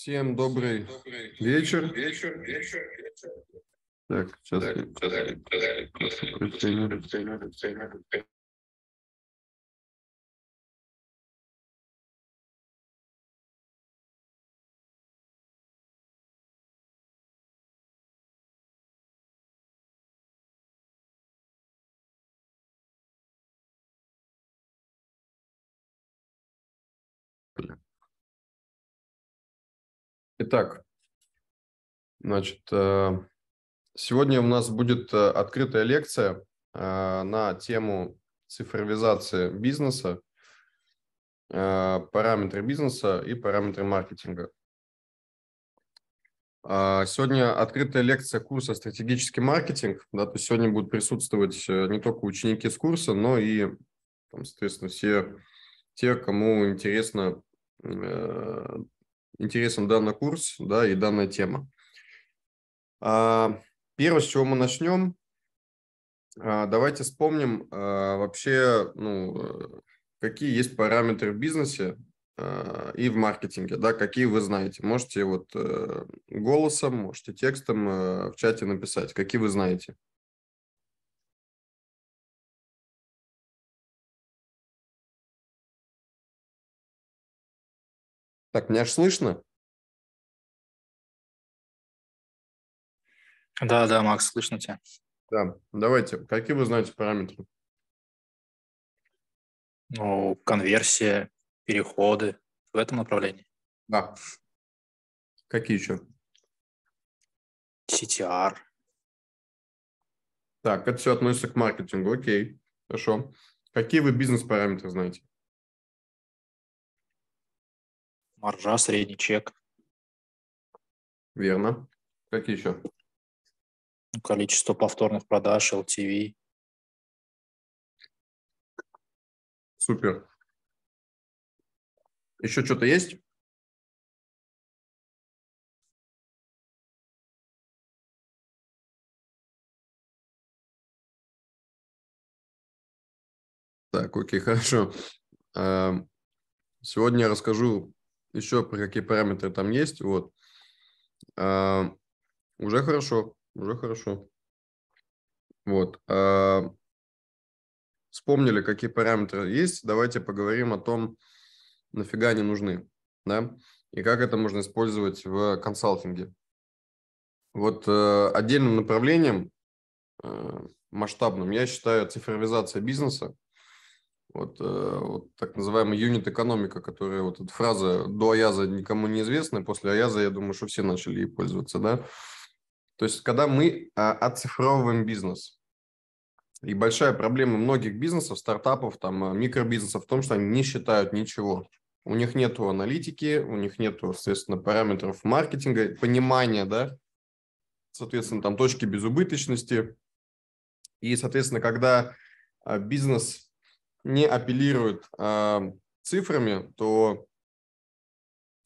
Всем добрый, добрый вечер. Вечер, вечер, вечер. Так, сейчас. Так, Итак, значит, э, сегодня у нас будет э, открытая лекция э, на тему цифровизации бизнеса, параметры бизнеса и параметры маркетинга. А, сегодня открытая лекция курса «Стратегический маркетинг». Да, то есть сегодня будут присутствовать не только ученики с курса, но и, там, соответственно, все те, кому интересно интересен данный курс да, и данная тема. А, первое, с чего мы начнем, а, давайте вспомним а, вообще, ну, какие есть параметры в бизнесе и в маркетинге, да, какие вы знаете. Можете вот э, голосом, можете текстом э, в чате написать, какие вы знаете. Так, меня аж слышно? Да, да, Макс, слышно тебя. Да, давайте. Какие вы знаете параметры? Ну, конверсия, переходы в этом направлении. Да. Какие еще? CTR. Так, это все относится к маркетингу, окей, хорошо. Какие вы бизнес-параметры знаете? маржа, средний чек. Верно. Какие еще? Количество повторных продаж, LTV. Супер. Еще что-то есть? Так, окей, хорошо. Эм, сегодня я расскажу еще про какие параметры там есть, вот. А, уже хорошо, уже хорошо. Вот. А, вспомнили, какие параметры есть, давайте поговорим о том, нафига они нужны, да, и как это можно использовать в консалтинге. Вот э, отдельным направлением э, масштабным я считаю цифровизация бизнеса, вот, э, вот так называемая юнит-экономика, которая вот эта фраза до Аяза никому не известна, после Аяза, я думаю, что все начали ей пользоваться, да. То есть, когда мы а, оцифровываем бизнес, и большая проблема многих бизнесов, стартапов, там, а, микробизнесов в том, что они не считают ничего. У них нет аналитики, у них нет, соответственно, параметров маркетинга, понимания, да, соответственно, там точки безубыточности. И, соответственно, когда а, бизнес не апеллирует э, а, цифрами, то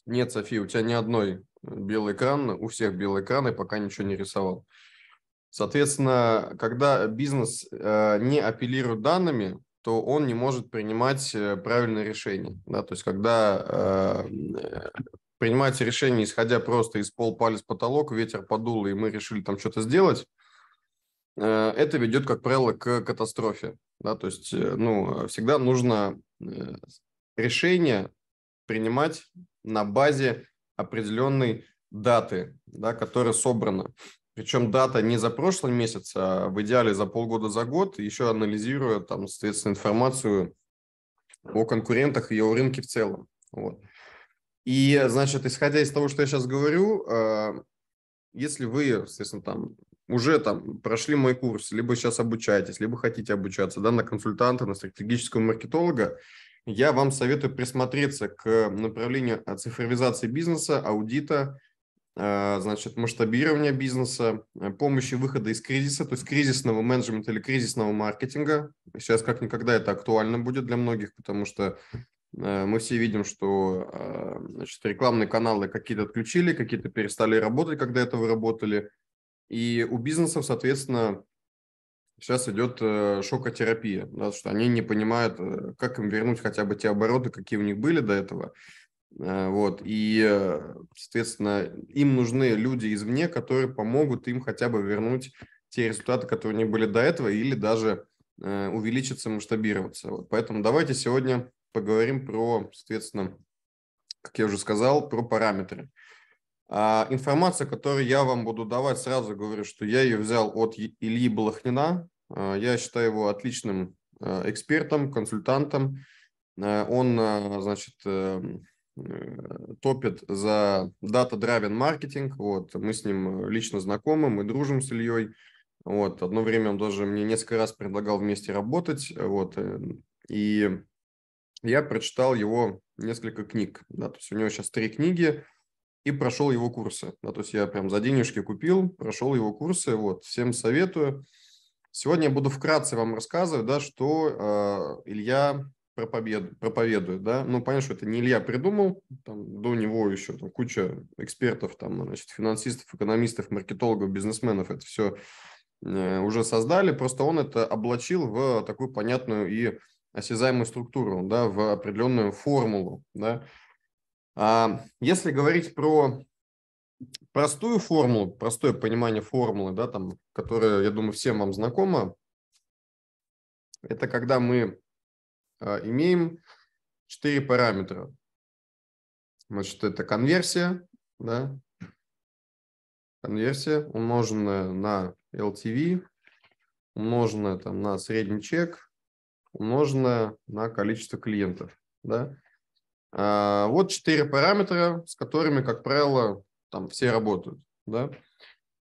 нет, София, у тебя ни одной э, белый экран, у всех белые экраны, пока ничего не рисовал. Соответственно, когда бизнес э, не апеллирует данными, то он не может принимать э, правильные решения. Да? То есть, когда э, принимается решение, исходя просто из пол, палец, потолок, ветер подул, и мы решили там что-то сделать, Э, это ведет, как правило, к катастрофе. Да? То есть э, ну, всегда нужно э, решение принимать на базе определенной даты, да, которая собрана. Причем дата не за прошлый месяц, а в идеале за полгода, за год, еще анализируя там, соответственно, информацию о конкурентах и о рынке в целом. Вот. И, значит, исходя из того, что я сейчас говорю, если вы, соответственно, там уже там прошли мой курс, либо сейчас обучаетесь, либо хотите обучаться, да, на консультанта, на стратегического маркетолога, я вам советую присмотреться к направлению цифровизации бизнеса, аудита, э, значит, масштабирования бизнеса, э, помощи выхода из кризиса, то есть кризисного менеджмента или кризисного маркетинга. Сейчас как никогда это актуально будет для многих, потому что э, мы все видим, что значит, рекламные каналы какие-то отключили, какие-то перестали работать, когда этого работали – и у бизнесов, соответственно, сейчас идет э, шокотерапия, да, что они не понимают, э, как им вернуть хотя бы те обороты, какие у них были до этого. Э, вот. И, соответственно, им нужны люди извне, которые помогут им хотя бы вернуть те результаты, которые у них были до этого, или даже увеличиться, масштабироваться. Вот. Поэтому давайте сегодня поговорим про, соответственно, как я уже сказал, про параметры. А информация, которую я вам буду давать, сразу говорю, что я ее взял от Ильи Балахнина. А, я считаю его отличным а, экспертом, консультантом. А, он, значит, эм, э, топит за data-driven маркетинг. Вот. Мы с ним лично знакомы, мы дружим с Ильей. Вот. Одно время он даже мне несколько раз предлагал вместе работать. Вот. Э, и я прочитал его несколько книг. Да. То есть у него сейчас три книги и прошел его курсы. Да, ну, то есть я прям за денежки купил, прошел его курсы. Вот, всем советую. Сегодня я буду вкратце вам рассказывать, да, что э, Илья проповедует, проповедует, да. Ну, понятно, что это не Илья придумал, там, до него еще там, куча экспертов, там, значит, финансистов, экономистов, маркетологов, бизнесменов это все э, уже создали, просто он это облачил в такую понятную и осязаемую структуру, да, в определенную формулу, да, а, если говорить про простую формулу, простое понимание формулы, да, там, которая, я думаю, всем вам знакома, это когда мы а, имеем четыре параметра. Значит, это конверсия, да, конверсия, умноженная на LTV, умноженная там, на средний чек, умноженная на количество клиентов. Да? А, вот четыре параметра, с которыми, как правило, там все работают. Да?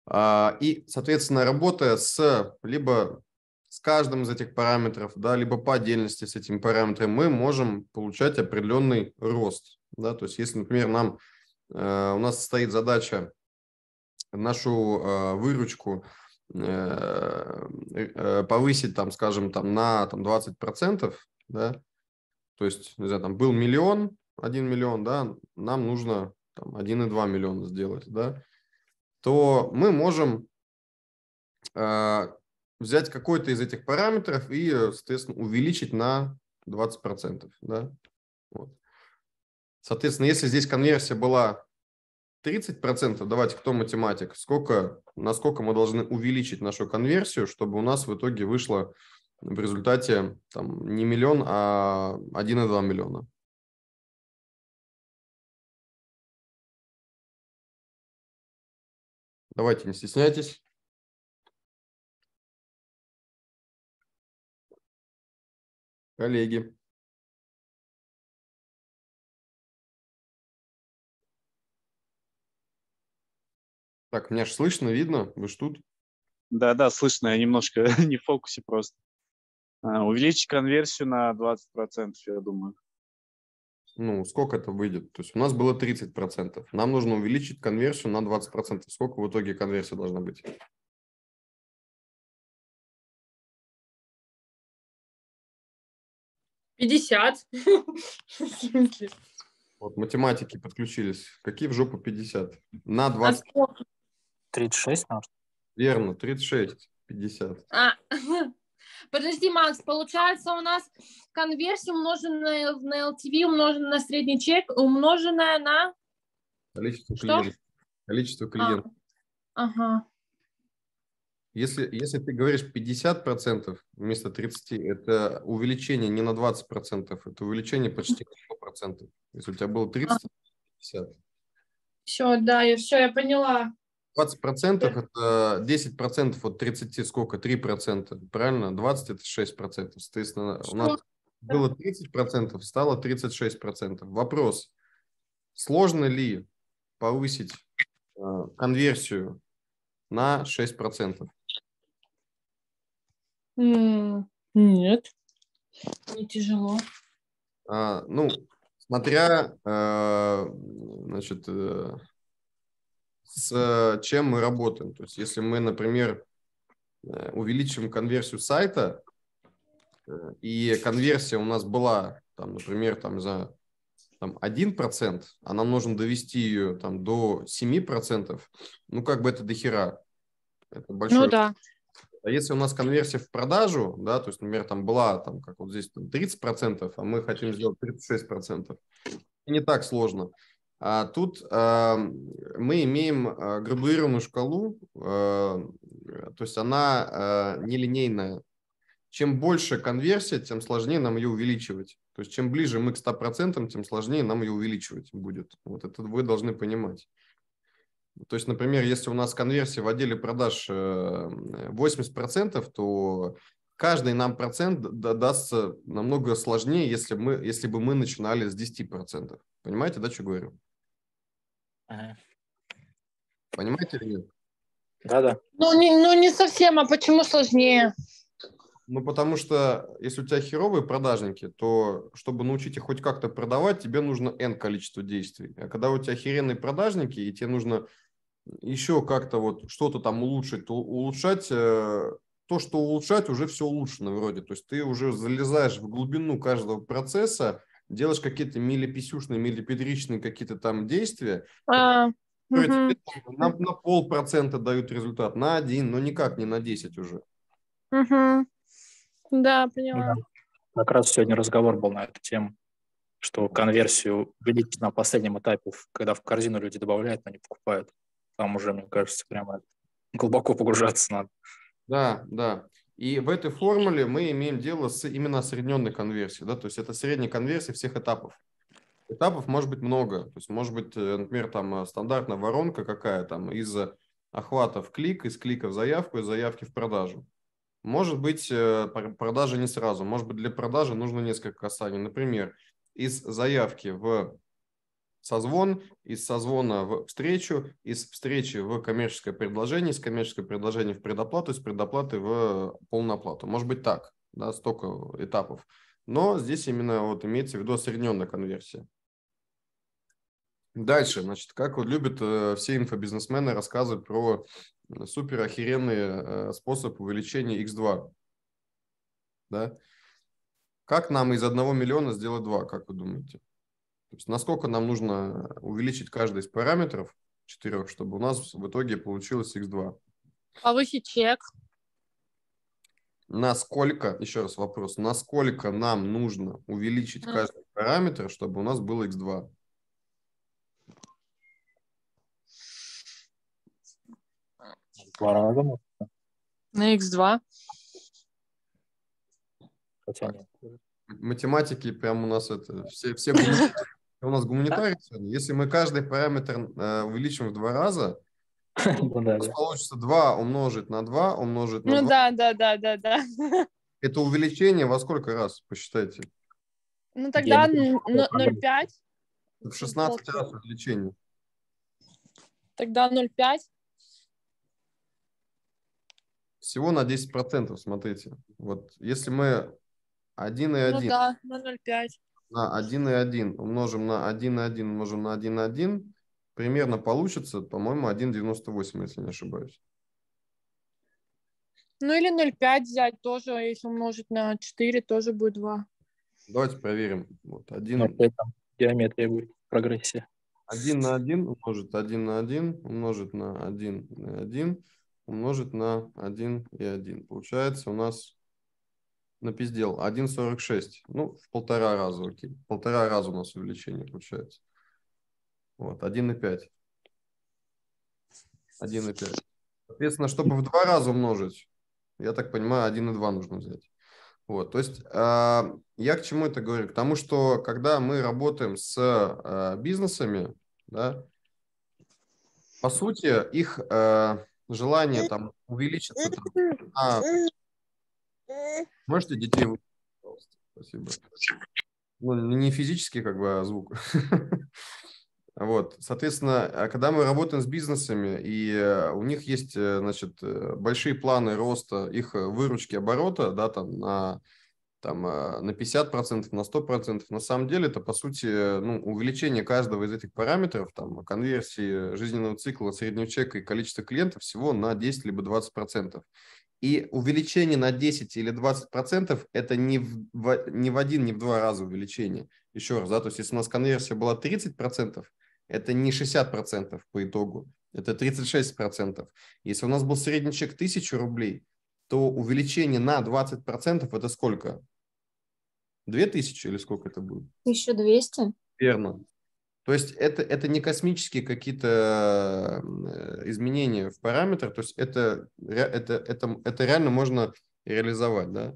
А, и, соответственно, работая с либо с каждым из этих параметров, да, либо по отдельности с этим параметром, мы можем получать определенный рост. Да? То есть, если, например, нам, э, у нас стоит задача нашу э, выручку э, повысить, там, скажем, там, на там, 20%, да, то есть, не знаю, там был миллион, один миллион, да, нам нужно там, 1,2 миллиона сделать, да, то мы можем э, взять какой-то из этих параметров и, э, соответственно, увеличить на 20%. Да? Вот. Соответственно, если здесь конверсия была 30%, давайте, кто математик, сколько, насколько мы должны увеличить нашу конверсию, чтобы у нас в итоге вышло в результате там не миллион, а 1,2 миллиона. Давайте, не стесняйтесь. Коллеги. Так, меня же слышно, видно? Вы ж тут? Да, да, слышно, я немножко не в фокусе просто. А, увеличить конверсию на 20%, я думаю. Ну, сколько это выйдет? То есть у нас было 30%. Нам нужно увеличить конверсию на 20%. Сколько в итоге конверсия должна быть? Пятьдесят. Вот математики подключились. Какие в жопу 50? На 20. А 36, может? Верно, 36, 50. А. Подожди, Макс, получается у нас конверсия, умноженная на LTV, умноженная на средний чек, умноженная на... Количество Что? клиентов. Количество а. клиентов. А, ага. Если, если ты говоришь 50% вместо 30%, это увеличение не на 20%, это увеличение почти на 100%. Если у тебя было 30, 50%. Все, да, я все, я поняла. 20 процентов э. это 10 процентов от 30 сколько? 3 процента, правильно? 20 это 6 процентов. Соответственно, у нас было 30 процентов, стало 36 процентов. Вопрос, сложно ли повысить э, конверсию на 6 процентов? Нет, не тяжело. А, ну, смотря, э, значит, э, с э, чем мы работаем. То есть если мы, например, э, увеличим конверсию сайта, э, и конверсия у нас была, там, например, там, за там, 1%, а нам нужно довести ее там, до 7%, ну как бы это дохера. Это большое. Ну да. А если у нас конверсия в продажу, да, то есть, например, там была, там, как вот здесь, там 30%, а мы хотим сделать 36%, не так сложно. А тут э, мы имеем э, градуированную шкалу, э, то есть она э, нелинейная. Чем больше конверсия, тем сложнее нам ее увеличивать. То есть чем ближе мы к 100%, тем сложнее нам ее увеличивать будет. Вот это вы должны понимать. То есть, например, если у нас конверсия в отделе продаж 80%, то каждый нам процент дастся намного сложнее, если, мы, если бы мы начинали с 10%. Понимаете, да, что говорю? Ага. Понимаете или нет? Да, да. Ну не, ну, не совсем, а почему сложнее? Ну, потому что если у тебя херовые продажники, то чтобы научить их хоть как-то продавать, тебе нужно N количество действий. А когда у тебя херенные продажники, и тебе нужно еще как-то вот что-то там улучшить, то улучшать э, то, что улучшать, уже все улучшено вроде. То есть ты уже залезаешь в глубину каждого процесса, делаешь какие-то милиписюшные, милипедричные какие-то там действия, а, то угу. тебе на, на полпроцента дают результат, на один, но никак не на 10 уже. Да, поняла. Да. Как раз сегодня разговор был на эту тему, что конверсию увеличить на последнем этапе, когда в корзину люди добавляют, но не покупают. Там уже, мне кажется, прямо глубоко погружаться надо. Да, да. И в этой формуле мы имеем дело с именно осредненной конверсией, да, то есть это средняя конверсия всех этапов. Этапов может быть много, то есть может быть, э, например, там э, стандартная воронка какая там из охвата в клик, из клика в заявку, из заявки в продажу. Может быть, э, продажа не сразу, может быть, для продажи нужно несколько касаний. Например, из заявки в созвон, из созвона в встречу, из встречи в коммерческое предложение, из коммерческого предложения в предоплату, из предоплаты в полную оплату. Может быть так, да, столько этапов. Но здесь именно вот имеется в виду осредненная конверсия. Дальше, значит, как вот любят э, все инфобизнесмены рассказывать про супер охеренный э, способ увеличения X2. Да? Как нам из одного миллиона сделать два, как вы думаете? То есть насколько нам нужно увеличить каждый из параметров четырех, чтобы у нас в итоге получилось x2. Повысить чек. Насколько, еще раз вопрос, насколько нам нужно увеличить mm. каждый параметр, чтобы у нас было x2? Два раза можно? На x2. Хотя нет. Математики прям у нас это все, все у нас гуманитарий да? сегодня. Если мы каждый параметр э, увеличим в два раза, ну у нас получится 2 умножить на 2 умножить на 2. Ну да, да, да, да, да. Это увеличение во сколько раз, посчитайте? Ну тогда 0,5. В 16 раз увеличение. Тогда 0,5. Всего на 10%, смотрите. Вот если мы 1 и 1. Ну да, на 0,5 на 1 и 1 умножим на 1 и 1 умножим на 1 и 1, примерно получится, по-моему, 1,98, если не ошибаюсь. Ну или 0,5 взять тоже, а если умножить на 4, тоже будет 2. Давайте проверим. Вот, 1... Опять там геометрия будет, прогрессия. 1 на 1 умножить 1 на 1 умножить на 1 на 1 умножить на 1 и 1. Получается у нас напиздел 1,46. Ну, в полтора раза, окей. Полтора раза у нас увеличение получается. Вот, 1,5. 1,5. Соответственно, чтобы в два раза умножить, я так понимаю, 1,2 нужно взять. Вот, то есть а, я к чему это говорю? К тому, что когда мы работаем с а, бизнесами, да, по сути, их а, желание там увеличиться на Можете детей пожалуйста. Спасибо. Ну, не физически, как бы, а звук. Вот, соответственно, а когда мы работаем с бизнесами, и э, у них есть, э, значит, э, большие планы роста их выручки оборота, да, там, на, там, на 50%, на 100%, на самом деле это, по сути, ну, увеличение каждого из этих параметров, там, конверсии жизненного цикла среднего чека и количества клиентов всего на 10 либо 20%. И увеличение на 10 или 20 процентов – это не в, не в один, не в два раза увеличение. Еще раз, да, то есть если у нас конверсия была 30 процентов, это не 60 процентов по итогу, это 36 процентов. Если у нас был средний чек 1000 рублей, то увеличение на 20 процентов – это сколько? 2000 или сколько это будет? 1200. Верно. То есть это, это не космические какие-то э, изменения в параметр, то есть это, это, это, это реально можно реализовать. Да?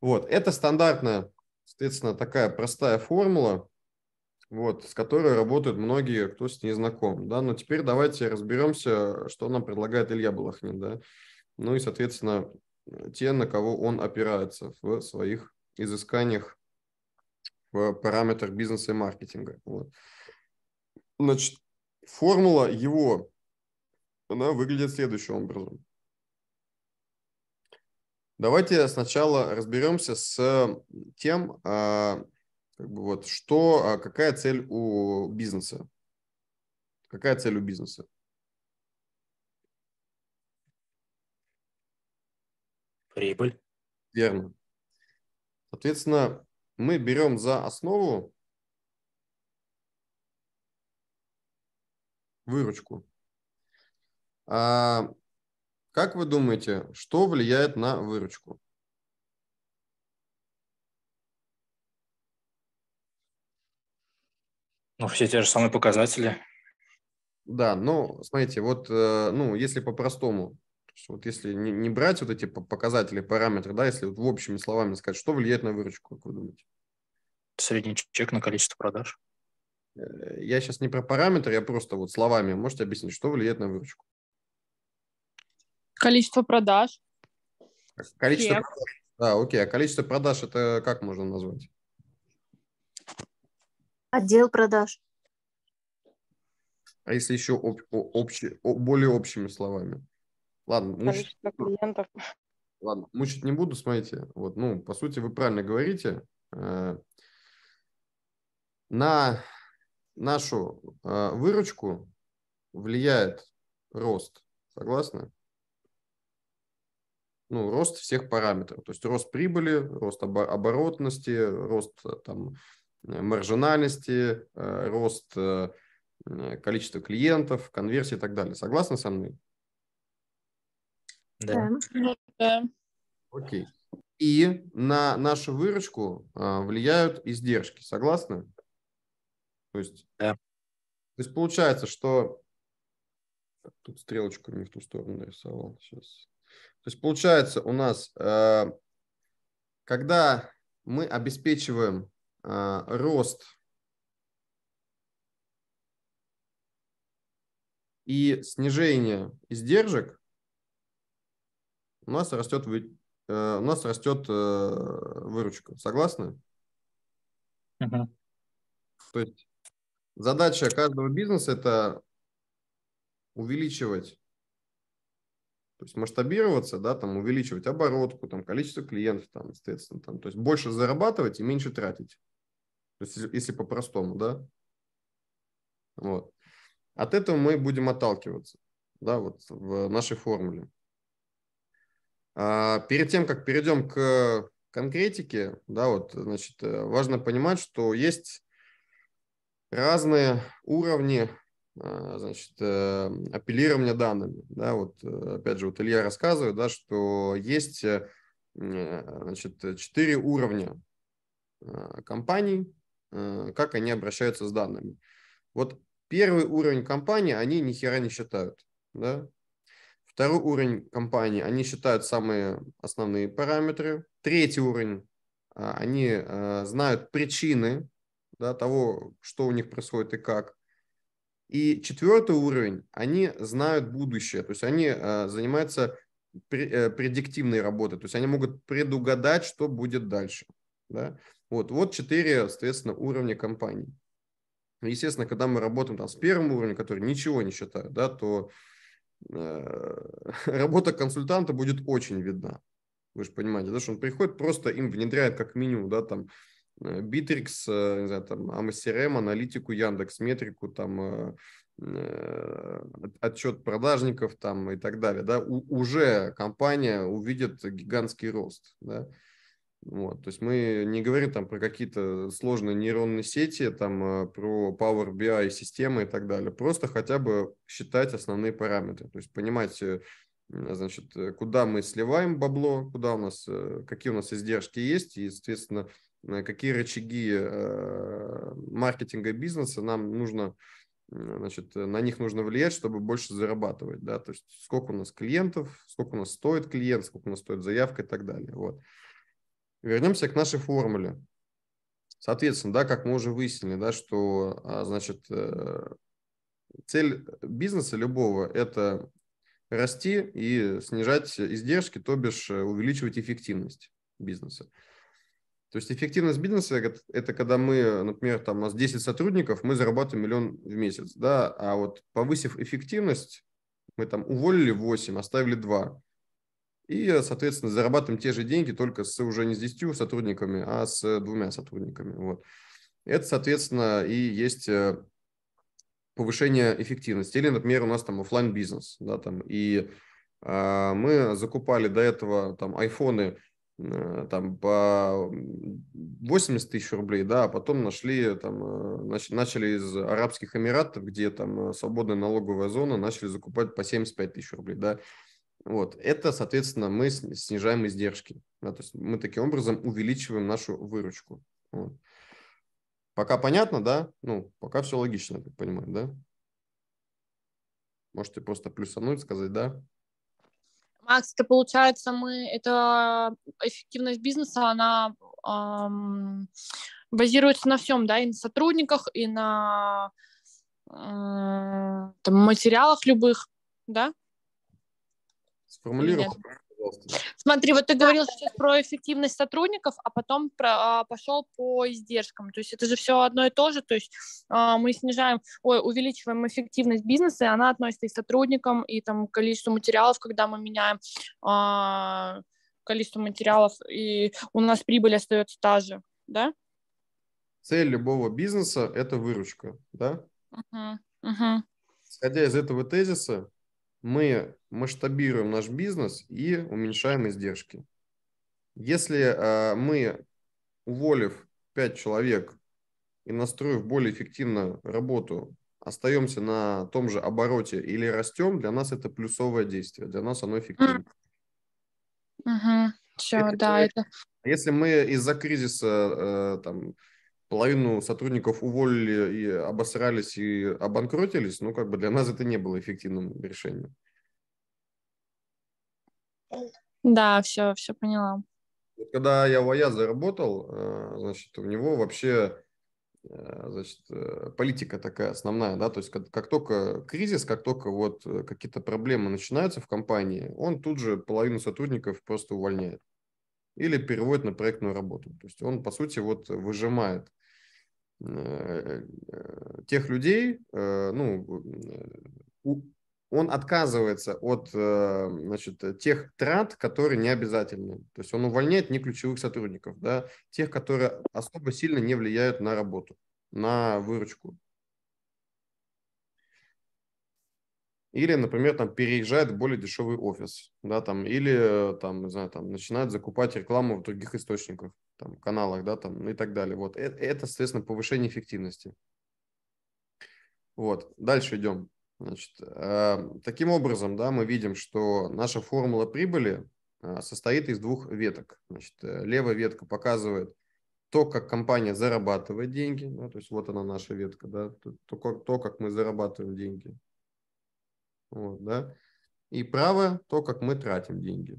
Вот, это стандартная, соответственно, такая простая формула, вот, с которой работают многие, кто с ней знаком. Да? Но теперь давайте разберемся, что нам предлагает Илья Балахнин. Да? Ну и, соответственно, те, на кого он опирается в своих изысканиях в параметр бизнеса и маркетинга. Вот. Значит, формула его, она выглядит следующим образом. Давайте сначала разберемся с тем, а, как бы вот, что, а, какая цель у бизнеса. Какая цель у бизнеса? Прибыль. Верно. Соответственно, мы берем за основу выручку. А как вы думаете, что влияет на выручку? Ну, все те же самые показатели. Да, ну, смотрите, вот, э, ну, если по-простому, вот если не, не брать вот эти показатели, параметры, да, если вот в общими словами сказать, что влияет на выручку, как вы думаете? Средний чек на количество продаж. Э, я сейчас не про параметр, я просто вот словами. Можете объяснить, что влияет на выручку? Количество продаж. Количество Всех. продаж. Да, окей. А количество продаж это как можно назвать? Отдел продаж. А если еще об, общ, более общими словами? Ладно, мучить, клиентов. Ладно, мучить не буду, смотрите. Вот, ну, по сути, вы правильно говорите. Э, на нашу э, выручку влияет рост. Согласны? Ну, рост всех параметров. То есть рост прибыли, рост оборотности, рост а, там, э, маржинальности, э, рост э, количества клиентов, конверсии и так далее. Согласны со мной? Да. да. Окей. И на нашу выручку э, влияют издержки. Согласны? То есть, да. то есть получается, что тут стрелочку не в ту сторону нарисовал сейчас. То есть получается у нас, э, когда мы обеспечиваем э, рост и снижение издержек, у нас растет, вы, э, у нас растет выручка. Согласны? Угу. То есть Задача каждого бизнеса – это увеличивать, то есть масштабироваться, да, там увеличивать оборотку, там количество клиентов, там, соответственно, там, то есть больше зарабатывать и меньше тратить. То есть если по-простому, да. Вот. От этого мы будем отталкиваться, да, вот в нашей формуле. А перед тем, как перейдем к конкретике, да, вот, значит, э, важно понимать, что есть разные уровни а, значит, э, апеллирования данными. Да, вот, э, опять же, вот Илья рассказывает, да, что есть э, значит, четыре уровня компаний, как они обращаются с данными. Вот первый уровень компании они ни хера не считают. Да? Второй уровень компании они считают самые основные параметры. Третий уровень а, они знают причины да, того, что у них происходит и как. И четвертый уровень, они знают будущее, то есть они а, э, занимаются предиктивной работой, то есть они могут предугадать, что будет дальше. Да? Вот, вот четыре, соответственно, уровня компании. Естественно, когда мы работаем там, с первым уровнем, который ничего не считает, да, то э, работа консультанта будет очень видна. Вы же понимаете, да, что он приходит, просто им внедряет как минимум да, там, Битрикс, э, э, не знаю, там, АМСРМ, аналитику Яндекс, метрику, там, э, отчет продажников там и так далее, да, У, уже компания увидит гигантский рост, да. Вот, то есть мы не говорим там про какие-то сложные нейронные сети, там про Power BI системы и так далее, просто хотя бы считать основные параметры, то есть понимать, значит, куда мы сливаем бабло, куда у нас, какие у нас издержки есть, и, соответственно, Э, какие рычаги э, маркетинга бизнеса нам нужно значит, на них нужно влиять, чтобы больше зарабатывать, да, то есть сколько у нас клиентов, сколько у нас стоит клиент, сколько у нас стоит заявка и так далее, вот. Вернемся к нашей формуле. Соответственно, да, как мы уже выяснили, да, что, а, значит, э, цель бизнеса любого – это расти и снижать издержки, то бишь увеличивать эффективность бизнеса. То есть эффективность бизнеса – это когда мы, например, там у нас 10 сотрудников, мы зарабатываем миллион в месяц, да, а вот повысив эффективность, мы там уволили 8, оставили 2. И, соответственно, зарабатываем те же деньги только с уже не с 10 сотрудниками, а с двумя сотрудниками. Вот. Это, соответственно, и есть э, повышение эффективности. Или, например, у нас там офлайн бизнес да, там, и э, мы закупали до этого там айфоны – Э, там по 80 тысяч рублей, да, а потом нашли, там, э, начали из Арабских Эмиратов, где там э, свободная налоговая зона, начали закупать по 75 тысяч рублей, да. Вот, это, соответственно, мы снижаем издержки, да, то есть мы таким образом увеличиваем нашу выручку. Вот. Пока понятно, да? Ну, пока все логично, я так понимаю, да? Можете просто плюсануть, сказать, да? Макс, это получается, мы это эффективность бизнеса, она эм, базируется на всем, да, и на сотрудниках, и на э, там, материалах любых, да? Сформулируй Смотри, вот ты говорил сейчас про эффективность сотрудников, а потом про, а, пошел по издержкам. То есть это же все одно и то же. То есть а, мы снижаем, ой, увеличиваем эффективность бизнеса, и она относится и к сотрудникам, и там количеству материалов, когда мы меняем а, количество материалов, и у нас прибыль остается та же, да? Цель любого бизнеса – это выручка, да? Uh-huh, uh Исходя из этого тезиса, мы масштабируем наш бизнес и уменьшаем издержки. Если а, мы, уволив 5 человек и настроив более эффективно работу, остаемся на том же обороте или растем, для нас это плюсовое действие, для нас оно эффективно. Угу. Все, это, да, это... Если мы из-за кризиса э, там, половину сотрудников уволили и обосрались и обанкротились, ну, как бы для нас это не было эффективным решением. Да, все, все поняла. Когда я в Аяза заработал, э, значит, у него вообще э, значит, э, политика такая основная, да, то есть как, как только кризис, как только вот какие-то проблемы начинаются в компании, он тут же половину сотрудников просто увольняет или переводит на проектную работу. То есть он, по сути, вот выжимает тех людей, ну, он отказывается от э, значит, э, тех трат, которые не обязательны. То есть он увольняет не ключевых сотрудников, да, тех, которые особо сильно не влияют на работу, на выручку. Или, например, там переезжает в более дешевый офис, да, там, или э, там, не знаю, там, начинает закупать рекламу в других источниках, там, каналах, да, там, и так далее. Вот это, это соответственно, повышение эффективности. Вот, дальше идем. Значит, эм, таким образом, да, мы видим, что наша формула прибыли э, состоит из двух веток. Значит, э, левая ветка показывает то, как компания зарабатывает деньги, да, то есть вот она наша ветка, да, то, то как мы зарабатываем деньги. Вот, да. И правая – то, как мы тратим деньги.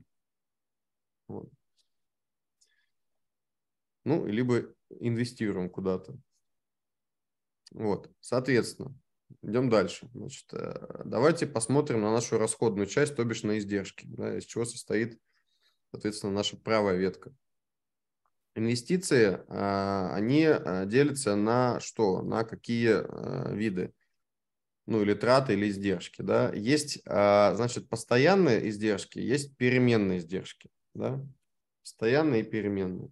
Вот. Ну, либо инвестируем куда-то. Вот, соответственно, Идем дальше. Значит, э, давайте посмотрим на нашу расходную часть, то бишь на издержки, да, из чего состоит, соответственно, наша правая ветка. Инвестиции, а, они а, делятся на что? На какие а, виды? Ну, или траты, или издержки. Да? Есть, значит, постоянные издержки, есть переменные издержки. Да? Постоянные и переменные.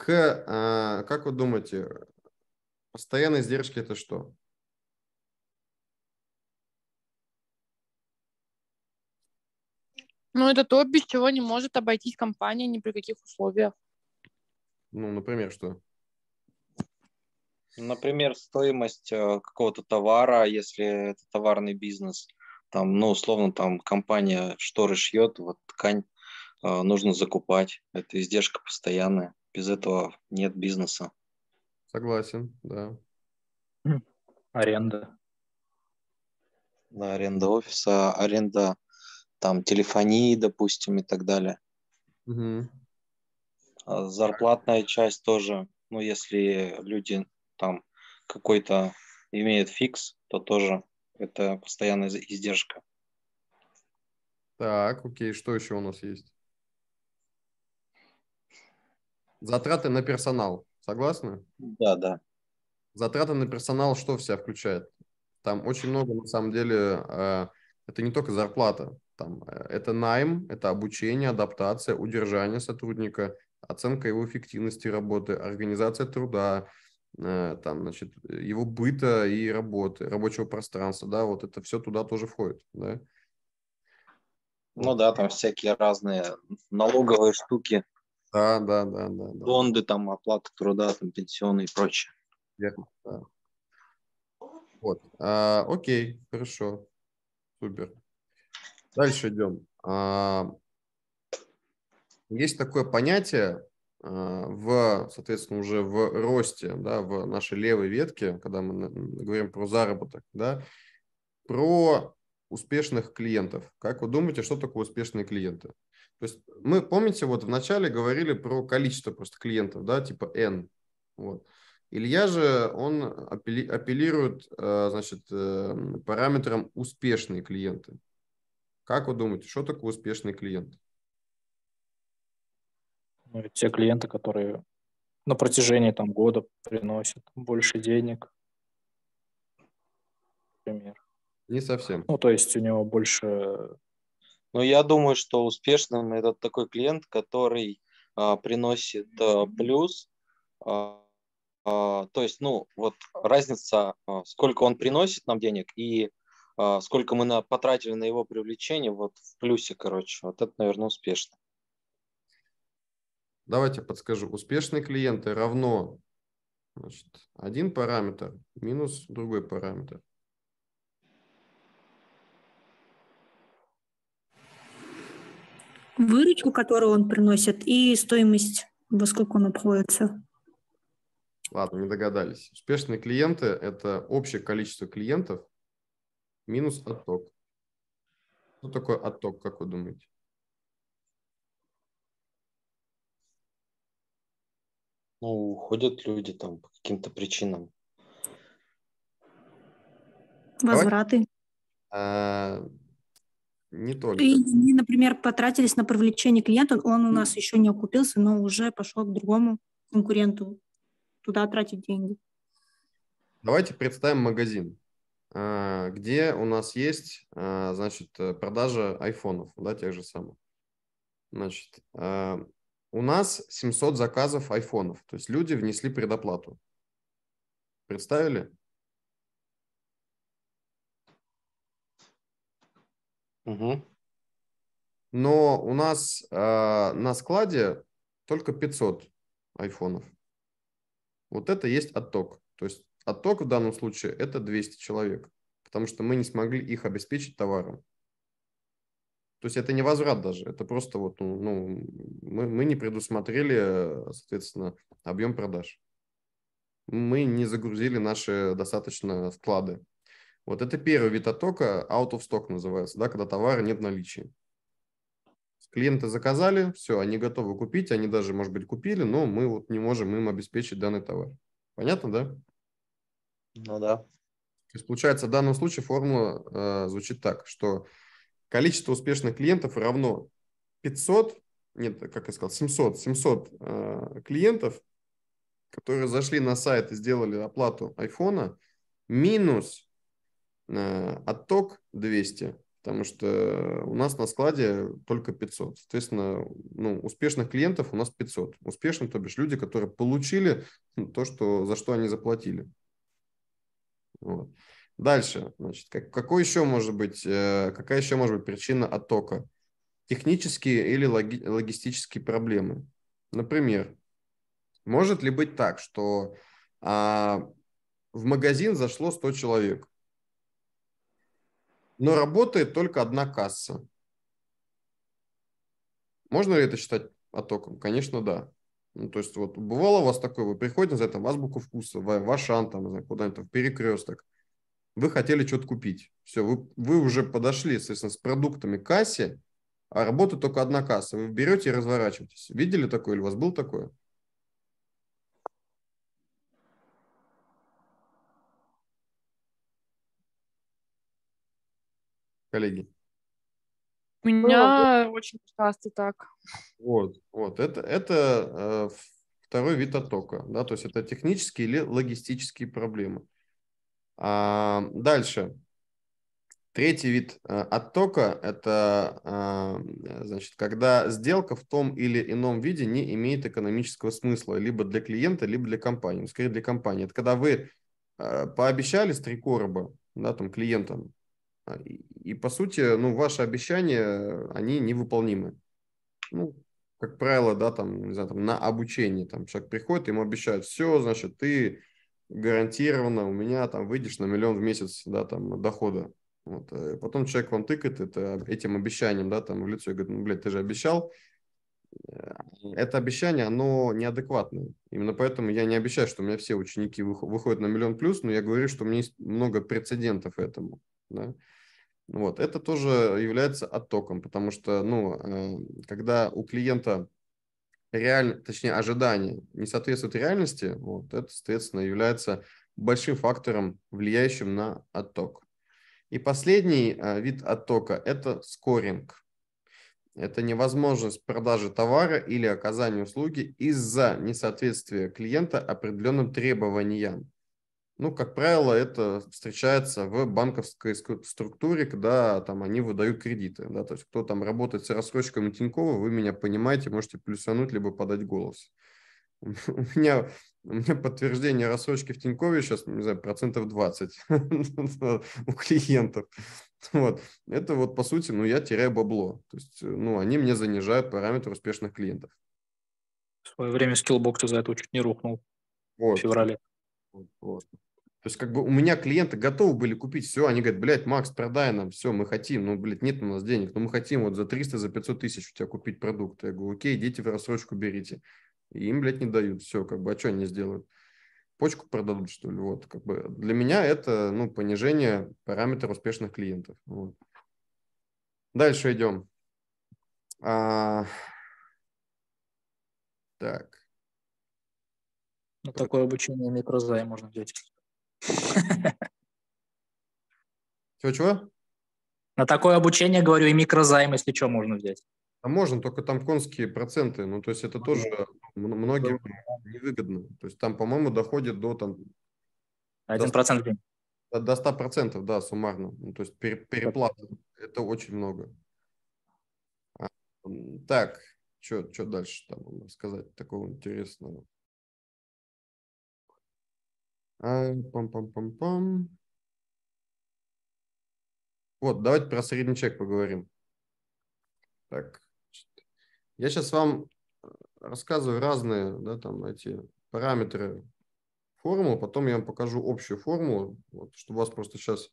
к, а, как вы думаете, постоянные издержки это что? Ну, это то, без чего не может обойтись компания ни при каких условиях. Ну, например, что? Например, стоимость э, какого-то товара, если это товарный бизнес, там, ну, условно, там компания шторы шьет, вот ткань э, нужно закупать. Это издержка постоянная. Без этого нет бизнеса. Согласен, да. Аренда. Да, аренда офиса, аренда там телефонии, допустим, и так далее. Угу. Зарплатная часть тоже, ну, если люди там какой-то имеют фикс, то тоже это постоянная издержка. Так, окей, что еще у нас есть? Затраты на персонал. Согласны? Да, да. Затраты на персонал что в себя включает? Там очень много, на самом деле, э, это не только зарплата. Там, э, это найм, это обучение, адаптация, удержание сотрудника, оценка его эффективности работы, организация труда, э, там, значит, его быта и работы, рабочего пространства. Да, вот это все туда тоже входит. Да? Ну да, там всякие разные налоговые штуки, да, да, да, да. да. Фонды, там, оплата труда, там, пенсионные и прочее. Верно, да. Вот, а, окей, хорошо, супер. Дальше идем. А, есть такое понятие а, в, соответственно, уже в росте, да, в нашей левой ветке, когда мы говорим про заработок, да, про успешных клиентов. Как вы думаете, что такое успешные клиенты? То есть мы, помните, вот вначале говорили про количество просто клиентов, да, типа N. Вот. Илья же, он апелли, апеллирует, э, значит, э, параметром успешные клиенты. Как вы думаете, что такое успешный клиент? Ну, те клиенты, которые на протяжении там, года приносят больше денег, например. Не совсем. Ну, то есть у него больше ну я думаю, что успешным это такой клиент, который а, приносит а, плюс. А, а, то есть, ну, вот разница, а, сколько он приносит нам денег и а, сколько мы на, потратили на его привлечение, вот в плюсе, короче. Вот это, наверное, успешно. Давайте подскажу. Успешные клиенты равно значит, один параметр минус другой параметр. выручку, которую он приносит, и стоимость, во сколько он обходится. Ладно, не догадались. Успешные клиенты – это общее количество клиентов минус отток. Что такое отток, как вы думаете? Ну, уходят люди там по каким-то причинам. Возвраты. А, не только. И, например, потратились на привлечение клиента, он у нас еще не окупился, но уже пошел к другому конкуренту туда тратить деньги. Давайте представим магазин, а, где у нас есть, а, значит, продажа айфонов, да, тех же самых. Значит, а, у нас 700 заказов айфонов, то есть люди внесли предоплату. Представили? Угу. Но у нас э, на складе только 500 айфонов. Вот это есть отток. То есть отток в данном случае это 200 человек, потому что мы не смогли их обеспечить товаром. То есть это не возврат даже, это просто вот, ну, ну мы, мы не предусмотрели, соответственно, объем продаж. Мы не загрузили наши достаточно склады. Вот это первый вид оттока, out of stock называется, да, когда товара нет в наличии. Клиенты заказали, все, они готовы купить, они даже, может быть, купили, но мы вот не можем им обеспечить данный товар. Понятно, да? Ну да. То есть, получается, в данном случае формула э, звучит так, что количество успешных клиентов равно 500, нет, как я сказал, 700, 700 э, клиентов, которые зашли на сайт и сделали оплату айфона, минус Э, отток 200, потому что у нас на складе только 500. Соответственно, ну, успешных клиентов у нас 500. Успешно, то бишь люди, которые получили то, что, за что они заплатили. Вот. Дальше, значит, как, какой еще может быть, э, какая еще может быть причина оттока? Технические или логи, логистические проблемы. Например, может ли быть так, что а, в магазин зашло 100 человек, но работает только одна касса. Можно ли это считать оттоком? Конечно, да. Ну, то есть вот бывало у вас такое, вы приходите, за это в Азбуку Вкуса, в, в Ашан, там, куда-нибудь в Перекресток, вы хотели что-то купить. Все, вы, вы уже подошли, соответственно, с продуктами к кассе, а работает только одна касса. Вы берете и разворачиваетесь. Видели такое или у вас было такое? коллеги? У меня ну, очень часто так. Вот, вот. Это, это э, второй вид оттока, да, то есть это технические или логистические проблемы. А, дальше. Третий вид э, оттока – это э, значит, когда сделка в том или ином виде не имеет экономического смысла либо для клиента, либо для компании. Ну, скорее для компании. Это когда вы пообещали с три короба да, там, клиентам, а, и, по сути, ну, ваши обещания, они невыполнимы. Ну, как правило, да, там, не знаю, там, на обучение там человек приходит, ему обещают, все, значит, ты гарантированно у меня там выйдешь на миллион в месяц, да, там, дохода. Вот. И э, потом человек вам тыкает это, этим обещанием, да, там, в лицо и говорит, ну, блядь, ты же обещал. Э, это обещание, оно неадекватное. Именно поэтому я не обещаю, что у меня все ученики выходят на миллион плюс, но я говорю, что у меня есть много прецедентов этому. Да? Вот, это тоже является оттоком, потому что, ну, э, когда у клиента реаль... точнее, ожидания не соответствуют реальности, вот, это, соответственно, является большим фактором, влияющим на отток. И последний э, вид оттока – это скоринг. Это невозможность продажи товара или оказания услуги из-за несоответствия клиента определенным требованиям ну, как правило, это встречается в банковской структуре, когда там они выдают кредиты, да, то есть кто там работает с рассрочками Тинькова, вы меня понимаете, можете плюсануть, либо подать голос. У меня, у меня подтверждение рассрочки в Тинькове сейчас, не знаю, процентов 20 у клиентов. Вот. Это вот, по сути, ну, я теряю бабло. То есть, ну, они мне занижают параметр успешных клиентов. В свое время скиллбокс за это чуть не рухнул вот. в феврале. Вот, вот. То есть, как бы у меня клиенты готовы были купить все. Они говорят, блядь, Макс, продай нам все, мы хотим. Ну, блядь, нет у нас денег, но ну, мы хотим вот за 300, за 500 тысяч у тебя купить продукт. Я говорю, окей, идите в рассрочку, берите. И им, блядь, не дают. Все, как бы, а что они сделают? Почку продадут, что ли? Вот, как бы, для меня это, ну, понижение параметра успешных клиентов. Вот. Дальше идем. А... Так. Ну, такое обучение микрозай можно взять. Чего-чего? На такое обучение, говорю, и микрозайм, если что, можно взять. А можно, только там конские проценты. Ну, то есть это тоже многим невыгодно. То есть там, по-моему, доходит до там... Один процент в день. До 100 процентов, да, суммарно. Ну, то есть переплата. Это очень много. А, так, что дальше там сказать такого интересного? Э, пам-пам-пам-пам. Вот, давайте про средний чек поговорим. Так, я сейчас вам э, рассказываю разные, да, там эти параметры формул, потом я вам покажу общую формулу, вот, чтобы у вас просто сейчас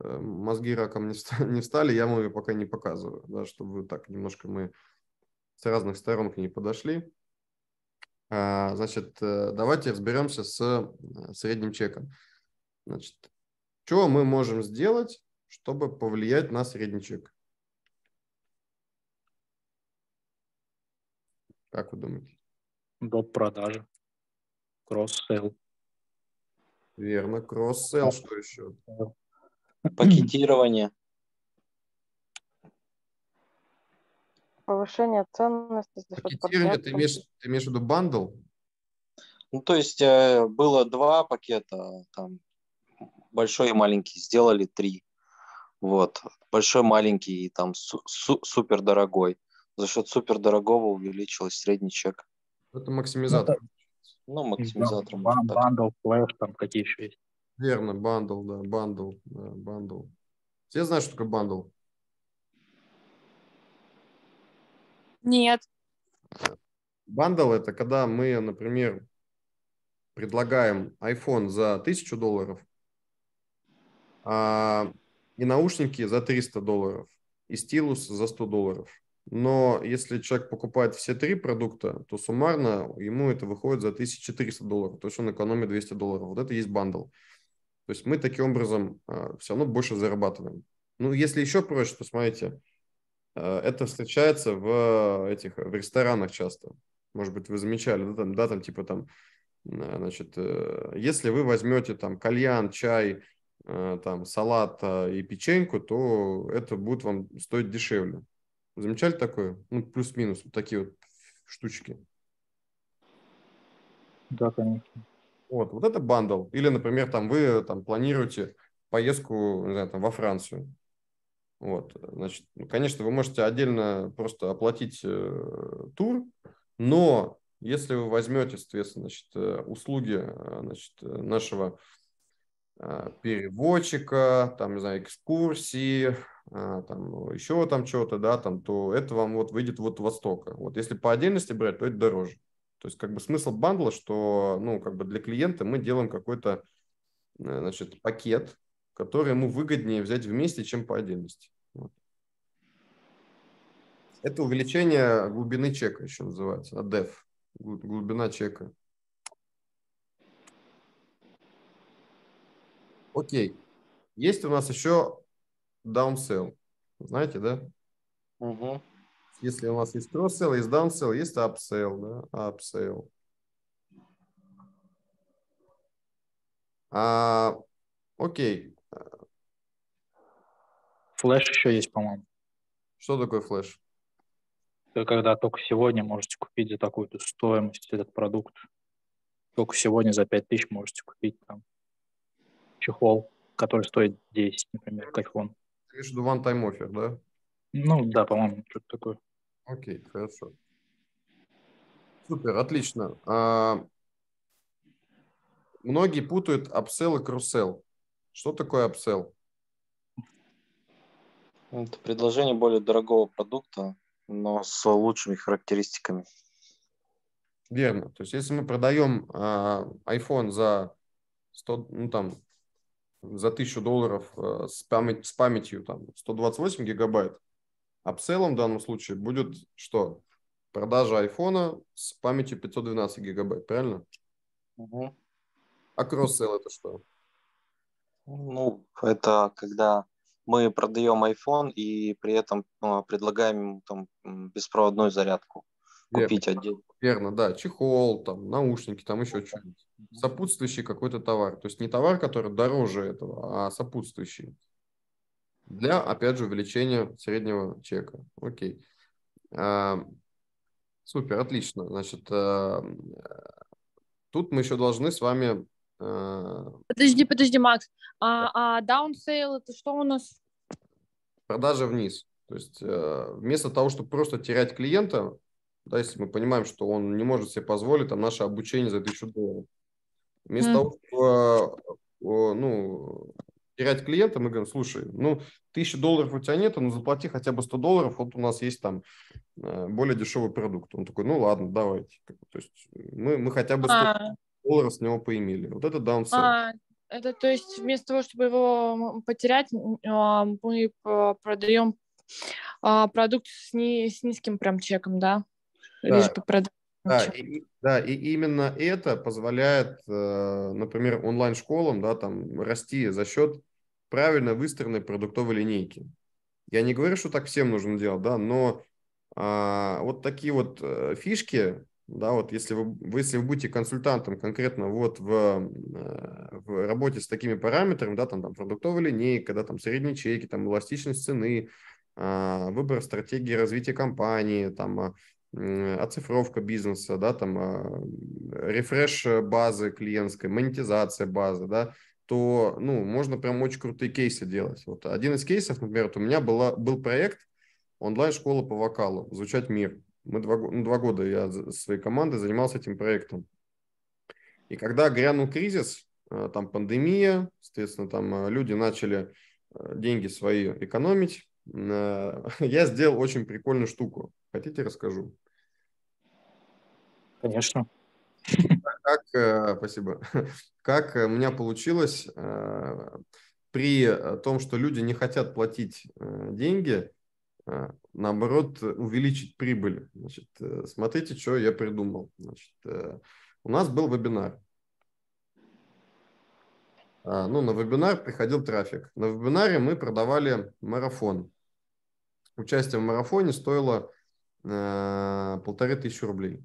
э, мозги раком не встали, я вам ее пока не показываю, да, чтобы вы так немножко мы с разных сторон к ней подошли. А, значит, э, давайте разберемся с э, средним чеком. Значит, что мы можем сделать, чтобы повлиять на средний чек? Как вы думаете? Доп. продажи. кросс сел. Верно, кросс сел. Что еще? Пакетирование. Повышение ценности за счет пакетирование. Ты имеешь, ты имеешь в виду бандл? Ну, то есть э, было два пакета, там большой и маленький, сделали три. Вот. Большой, маленький и там су- су- супер дорогой. За счет супер дорогого увеличилось средний чек. Это максимизатор. Ну, ну максимизатор. бандл, флеш, там какие еще есть. Верно, бандл, да, бандл, бандл. Все знают, что такое бандл? Нет. Бандл – это когда мы, например, предлагаем iPhone за 1000 долларов а, и наушники за 300 долларов, и стилус за 100 долларов. Но если человек покупает все три продукта, то суммарно ему это выходит за 1300 долларов, то есть он экономит 200 долларов. Вот это и есть бандл. То есть мы таким образом а, все равно больше зарабатываем. Ну, если еще проще, то смотрите – Э, это встречается в э, этих в ресторанах часто. Может быть, вы замечали, да, там, да, там типа там, э, значит, если вы возьмете там кальян, чай, там салат и печеньку, то это будет вам стоить дешевле. Замечали такое? Ну, плюс-минус, вот такие вот штучки. Да, конечно. Вот, вот это бандл. Или, например, там вы там планируете поездку, не знаю, там, во Францию. Вот, значит, ну, конечно, вы можете отдельно просто оплатить э, тур, но если вы возьмете, соответственно, значит, э, услуги э, значит, э, нашего переводчика, там, не знаю, экскурсии, там, еще там чего-то, да, там, то это вам вот выйдет вот во столько. Вот если по отдельности брать, то это дороже. То есть, как бы смысл бандла, что, ну, как бы для клиента мы делаем какой-то, значит, пакет, который ему выгоднее взять вместе, чем по отдельности. Это увеличение глубины чека еще называется, ADEF, глубина чека. Окей. Есть у нас еще downsell. Знаете, да? Угу. Если у нас есть cross-sell, есть downsell, есть upsell. Да? upsell. А, окей. Флеш еще есть, по-моему. Что такое флеш? когда только сегодня можете купить за такую-то стоимость этот продукт. Только сегодня за 5 тысяч можете купить там чехол, который стоит 10, например, как он. Ты имеешь в one-time offer, да? Ну да, по-моему, что-то такое. Окей, okay, хорошо. Супер, отлично. А, многие путают апсел и крусел. Что такое апсел? Это предложение более дорогого продукта но с лучшими характеристиками. Верно. То есть если мы продаем э, iPhone за 100, ну, там, за 1000 долларов э, с, память, с памятью там, 128 гигабайт, апселлом в данном случае будет что? Продажа iPhone с памятью 512 гигабайт, правильно? Угу. А кросс-селл это что? Ну, это когда мы продаем iPhone и при этом а, предлагаем там, беспроводную зарядку купить отдельно. Верно, да, чехол, там, наушники, там еще что-нибудь. Сопутствующий какой-то товар. То есть не товар, который дороже этого, а сопутствующий. Для, опять же, увеличения среднего чека. Окей. А, супер, отлично. Значит, а, тут мы еще должны с вами Э, подожди, подожди, Макс. А, а downsale это что у нас? Продажа вниз. То есть э, вместо того, чтобы просто терять клиента, да, если мы понимаем, что он не может себе позволить там наше обучение за тысячу долларов, вместо mm. того, чтобы э, ну, терять клиента, мы говорим, слушай, ну, тысячи долларов у тебя нет, но заплати хотя бы 100 долларов, вот у нас есть там более дешевый продукт. Он такой, ну, ладно, давайте. То есть мы, мы хотя бы 100 долларов с него поимели. Вот это downsell. А, это то есть вместо того, чтобы его потерять, а, мы а, продаем а, продукт с, ни, с низким прям чеком, да? да. Лишь бы продать. Да и, да, и именно это позволяет, э, например, онлайн-школам да, там, расти за счет правильно выстроенной продуктовой линейки. Я не говорю, что так всем нужно делать, да, но а, вот такие вот э, фишки, да, вот если вы, если вы будете консультантом конкретно вот в, э, в работе с такими параметрами, да, там, там продуктовая линейка, да, там средние чеки, там эластичность цены, а, выбор стратегии развития компании, там а, оцифровка бизнеса, да, там а, рефреш базы клиентской, монетизация базы, да, то, ну, можно прям очень крутые кейсы делать. Вот один из кейсов, например, вот у меня была, был проект онлайн-школа по вокалу «Звучать мир». Мы два, ну, два года я своей командой занимался этим проектом. И когда грянул кризис, э, там пандемия, соответственно, там э, люди начали э, деньги свои экономить, я сделал очень прикольную штуку. Хотите, расскажу? Конечно. Как, спасибо. Как у меня получилось при том, что люди не хотят платить деньги, а, наоборот, э, увеличить прибыль. Значит, э, смотрите, что я придумал. Значит, э, у нас был вебинар. А, ну, на вебинар приходил трафик. На вебинаре мы продавали марафон. Участие в марафоне стоило а, полторы тысячи рублей.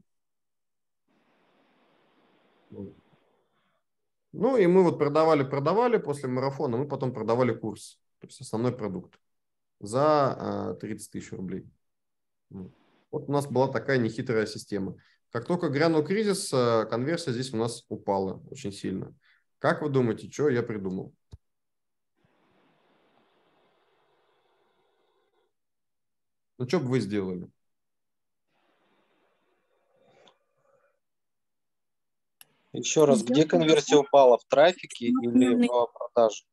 Ну и мы вот продавали, продавали после марафона, мы потом продавали курс, то есть основной продукт за 30 э, тысяч рублей. Вот у нас была такая нехитрая система. Как только грянул кризис, э, конверсия здесь у нас упала очень сильно. Как вы думаете, что я придумал? Ну, что бы вы сделали? Еще раз, где конверсия упала? В трафике или в продаже?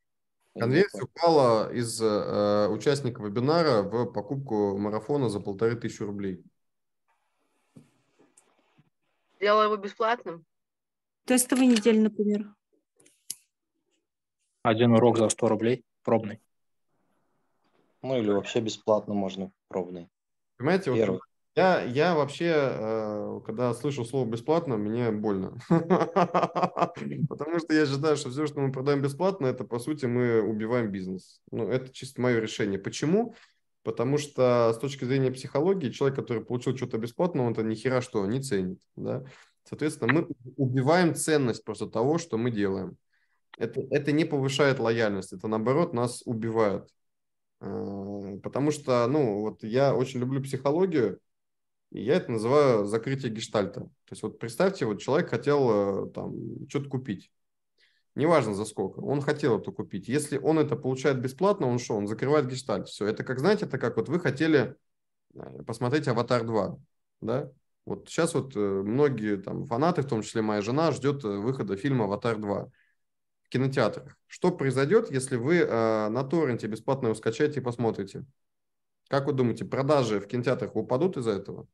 Конверсия упала из э, участника вебинара в покупку марафона за полторы тысячи рублей. Сделала его бесплатным? Тестовый недель, например. Один урок за 100 рублей, пробный. Ну или вообще бесплатно можно пробный. Понимаете, Первый. вот я, я вообще, э, когда слышу слово бесплатно, мне больно. Потому что я ожидаю, что все, что мы продаем бесплатно, это по сути мы убиваем бизнес. Ну, это чисто мое решение. Почему? Потому что с точки зрения психологии, человек, который получил что-то бесплатно, он это ни хера что не ценит. Да? Соответственно, мы убиваем ценность просто того, что мы делаем. Это, это не повышает лояльность, это наоборот нас убивает. Э, потому что, ну, вот я очень люблю психологию, и я это называю закрытие гештальта. То есть вот представьте, вот человек хотел э, там что-то купить. Неважно за сколько, он хотел это купить. Если он это получает бесплатно, он что, он закрывает гештальт. Все, это как, знаете, это как вот вы хотели э, посмотреть «Аватар 2», да? Вот сейчас вот э, многие там фанаты, в том числе моя жена, ждет выхода фильма «Аватар 2» в кинотеатрах. Что произойдет, если вы э, на торренте бесплатно его скачаете и посмотрите? Как вы думаете, продажи в кинотеатрах упадут из-за этого?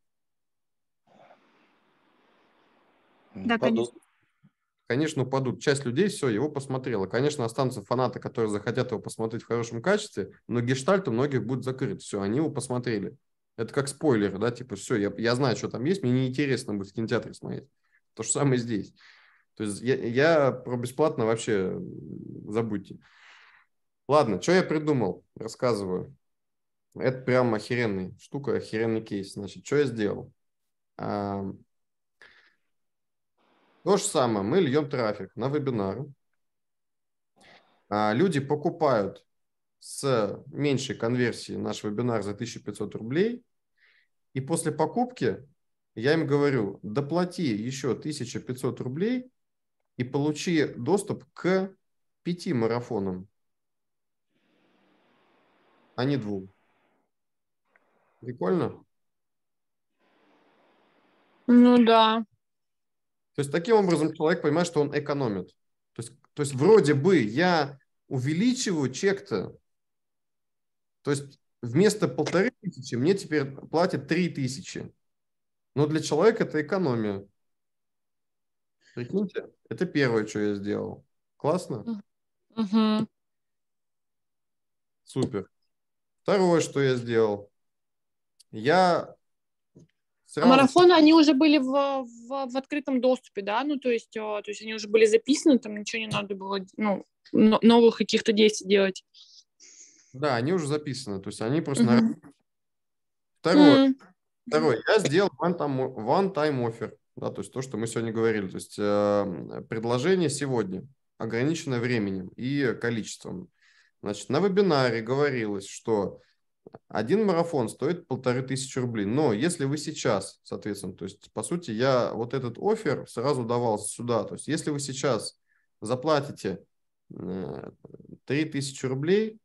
Да, падут. конечно. Конечно, упадут. Часть людей, все, его посмотрела. Конечно, останутся фанаты, которые захотят его посмотреть в хорошем качестве, но гештальт у многих будет закрыт. Все, они его посмотрели. Это как спойлер, да, типа, все, я, я знаю, что там есть, мне неинтересно будет в кинотеатре смотреть. То же самое здесь. То есть я, я про бесплатно вообще забудьте. Ладно, что я придумал, рассказываю. Это прям охеренная штука, охеренный кейс. Значит, что я сделал? То же самое, мы льем трафик на вебинар. А, люди покупают с меньшей конверсии наш вебинар за 1500 рублей. И после покупки я им говорю, доплати еще 1500 рублей и получи доступ к пяти марафонам, а не двум. Прикольно? Ну да. То есть таким образом человек понимает, что он экономит. То есть, то есть вроде бы я увеличиваю чек-то, то есть вместо полторы тысячи мне теперь платят три тысячи. Но для человека это экономия. Прикиньте, это первое, что я сделал. Классно? Угу. Супер. Второе, что я сделал. Я все марафоны, они уже были в, в, в открытом доступе, да, ну, то есть, э, то есть они уже были записаны, там ничего не надо было, ну, новых каких-то действий делать. Да, они уже записаны, то есть они просто... Угу. На... Второе, угу. второе, я сделал one-time, one-time offer, да, то есть то, что мы сегодня говорили, то есть э, предложение сегодня ограничено временем и количеством. Значит, на вебинаре говорилось, что один марафон стоит полторы тысячи рублей. Но если вы сейчас, соответственно, то есть, по сути, я вот этот офер сразу давал сюда. То есть, если вы сейчас заплатите э, три тысячи рублей,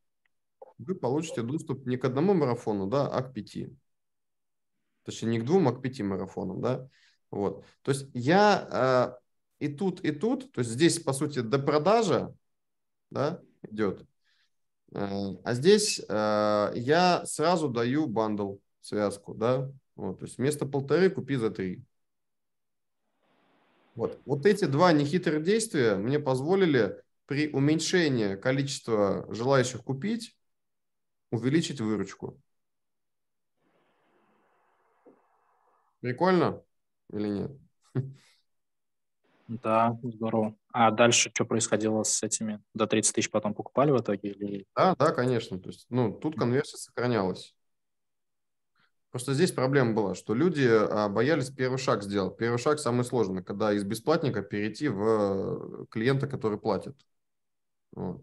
вы получите доступ не к одному марафону, да, а к пяти. Точнее, не к двум, а к пяти марафонам, да. Вот. То есть я э, и тут, и тут, то есть здесь, по сути, до продажа, да, идет. Э, а здесь э, я сразу даю бандл, связку, да, вот, то есть вместо полторы купи за три. Вот. вот эти два нехитрых действия мне позволили при уменьшении количества желающих купить увеличить выручку. Прикольно или нет? Да, здорово. А дальше что происходило с этими? До 30 тысяч потом покупали в итоге? Или... Да, да, конечно. То есть, ну, тут конверсия сохранялась. Просто здесь проблема была, что люди а, боялись первый шаг сделать. Первый шаг самый сложный, когда из бесплатника перейти в э, клиента, который платит. Вот,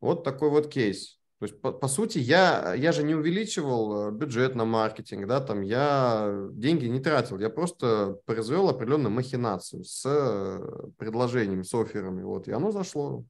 вот такой вот кейс. То есть, по, по сути, я, я же не увеличивал э, бюджет на маркетинг, да, там я деньги не тратил, я просто произвел определенную махинацию с э, предложением, с офферами, вот, и оно зашло.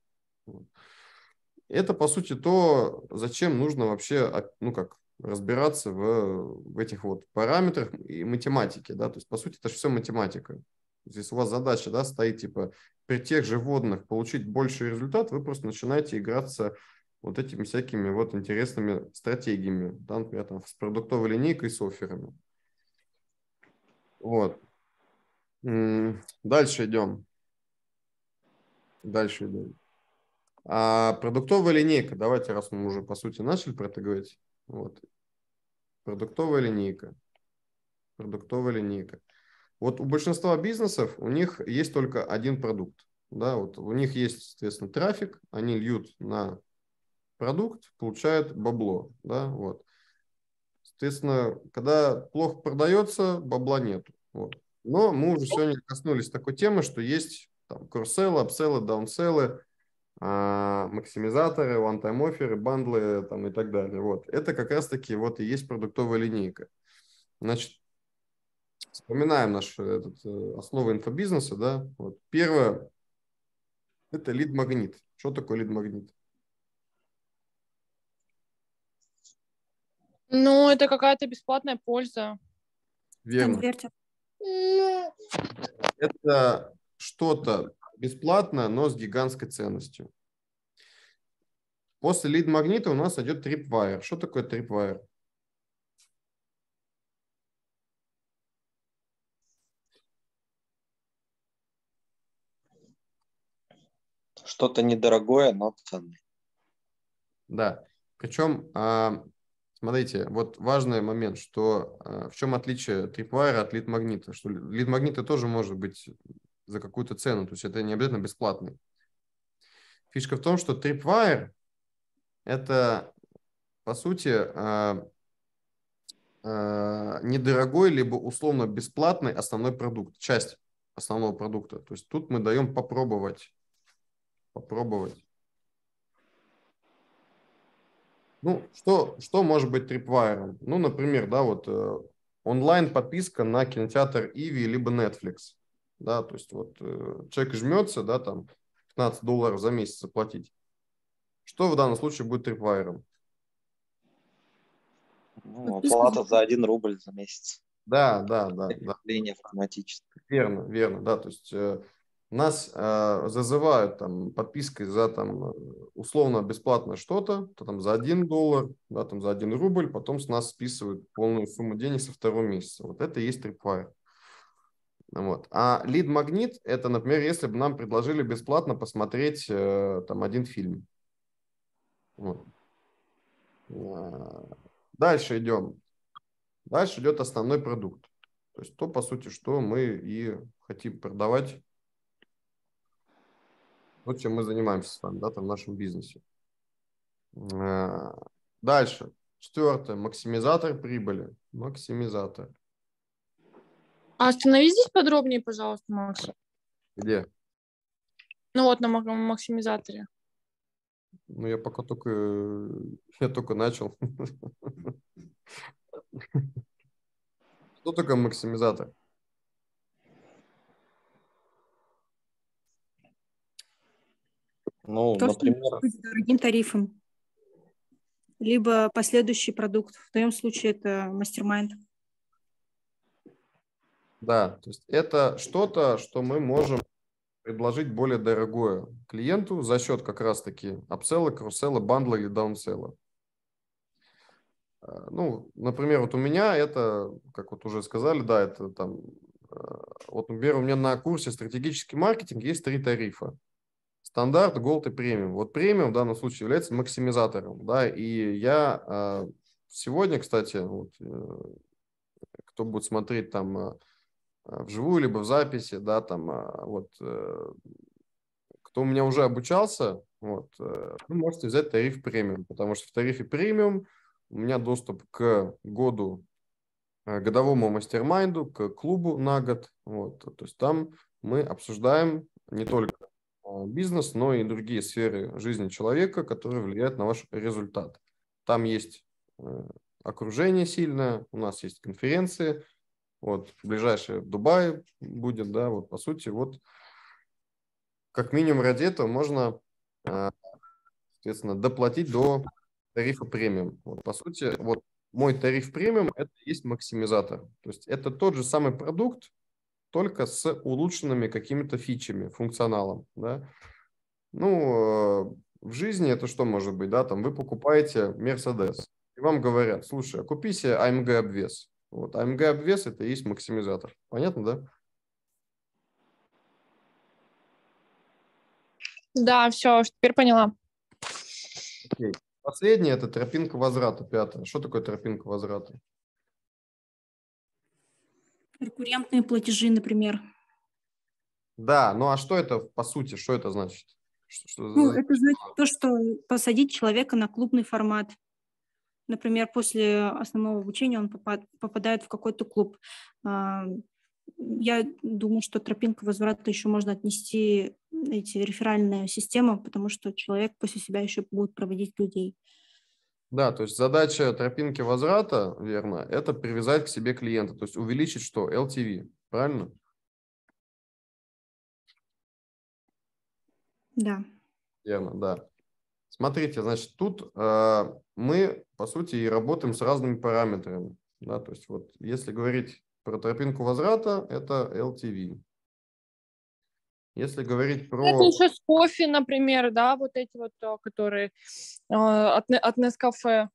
Это, по сути, то, зачем нужно вообще, а, ну, как, разбираться в, в этих вот параметрах и математике, да, то есть, по сути, это же все математика. Здесь у вас задача, да, стоит, типа, при тех же получить больший результат, вы просто начинаете играться вот этими всякими вот интересными стратегиями, да, например, там, с продуктовой линейкой, с офферами. Вот. Дальше идем. Дальше идем. А продуктовая линейка, давайте, раз мы уже, по сути, начали про это говорить. Вот. Продуктовая линейка. Продуктовая линейка. Вот у большинства бизнесов у них есть только один продукт. Да, вот у них есть, соответственно, трафик, они льют на продукт, получает бабло. Да, вот. Соответственно, когда плохо продается, бабла нет. Вот. Но мы уже сегодня коснулись такой темы, что есть там курселы, апселы, даунселы, а, максимизаторы, one-time оферы, бандлы там, и так далее. Вот. Это как раз-таки вот и есть продуктовая линейка. Значит, вспоминаем наш этот, э, основы инфобизнеса. Да? Вот. Первое – это лид-магнит. Что такое лид-магнит? Ну, это какая-то бесплатная польза. Верно. Ну. Это что-то бесплатное, но с гигантской ценностью. После лид-магнита у нас идет трипвайер. Что такое трипвайер? Что-то недорогое, но ценное. Да. Причем а, Смотрите, вот важный момент, что э, в чем отличие Tripwire от лид-магнита, что лид-магниты тоже может быть за какую-то цену, то есть это не обязательно бесплатный. Фишка в том, что Tripwire – это, по сути, э, э, недорогой, либо условно бесплатный основной продукт, часть основного продукта. То есть тут мы даем попробовать, попробовать Ну, что, что может быть трипвайером? Ну, например, да, вот э, онлайн-подписка на кинотеатр Иви либо Netflix. Да, то есть вот э, человек жмется, да, там 15 долларов за месяц заплатить. Что в данном случае будет трипвайером? Ну, оплата за 1 рубль за месяц. Да, да, да. да. Линия автоматически. Верно, верно, да. То есть э, нас э, зазывают там подпиской за там э, условно бесплатно что-то, то там за 1 доллар, да, там за 1 рубль, потом с нас списывают полную сумму денег со второго месяца. Вот это и есть tripwire. Вот. А лид-магнит – это, например, если бы нам предложили бесплатно посмотреть э, там один фильм. Вот. Э, дальше идем. Дальше идет основной продукт. То есть то, по сути, что мы и хотим продавать вот ну, чем мы занимаемся с вами, да, там в нашем бизнесе. Э, дальше. Четвертое. Максимизатор прибыли. Максимизатор. А остановись здесь подробнее, пожалуйста, Макс. Где? Ну вот на максимизаторе. Ну я пока только... Э, я только начал. Что такое максимизатор? Ну, То, например... Что дорогим тарифом. Либо последующий продукт. В твоем случае это мастер-майнд. Да, то есть это что-то, что мы можем предложить более дорогое клиенту за счет как раз-таки апсела, крусела, бандла или даунсела. Э, ну, например, вот у меня это, как вот уже сказали, да, это там, э, вот, например, у меня на курсе стратегический маркетинг есть три тарифа. Стандарт, голд и премиум. Вот премиум в данном случае является максимизатором. Да, и я а, сегодня, кстати, вот, э, кто будет смотреть там а, вживую, либо в записи, да, там, а, вот, э, кто у меня уже обучался, вот, э, вы можете взять тариф премиум, потому что в тарифе премиум у меня доступ к году, годовому мастер-майнду, к клубу на год, вот, то есть там мы обсуждаем не только а, бизнес, но и другие сферы жизни человека, которые влияют на ваш результат. Там есть э, окружение сильное, у нас есть конференции, вот ближайшая в Дубае будет, да, вот по сути, вот как минимум ради этого можно, а, соответственно, доплатить до тарифа премиум. Вот по сути, вот мой тариф премиум – это есть максимизатор. То есть это тот же самый продукт, только с улучшенными какими-то фичами, функционалом. Да? Ну, э, в жизни это что может быть, да, там вы покупаете Mercedes, и вам говорят, слушай, а купи себе AMG обвес. Вот, AMG обвес это и есть максимизатор. Понятно, да? Да, все, теперь поняла. Окей. Последнее – это тропинка возврата, пятая. Что такое тропинка возврата? Рекуррентные платежи, например. Да, ну а что это по сути, что это значит? Что, что ну, за... это значит то, что посадить человека на клубный формат. Например, после основного обучения он попадает в какой-то клуб. А, я думаю, что тропинка возврата еще можно отнести эти реферальную систему, потому что человек после себя еще будет проводить людей. Да, то есть задача тропинки возврата, верно, это привязать к себе клиента, то есть увеличить что? LTV, правильно? Да. Верно, да. Смотрите, значит, тут э, мы, по сути, и работаем с разными параметрами. Да, то есть вот если говорить про тропинку возврата, это LTV. Если говорить ну, про... Это еще с кофе, например, да, вот эти вот, а, которые э, от, от Nescafe,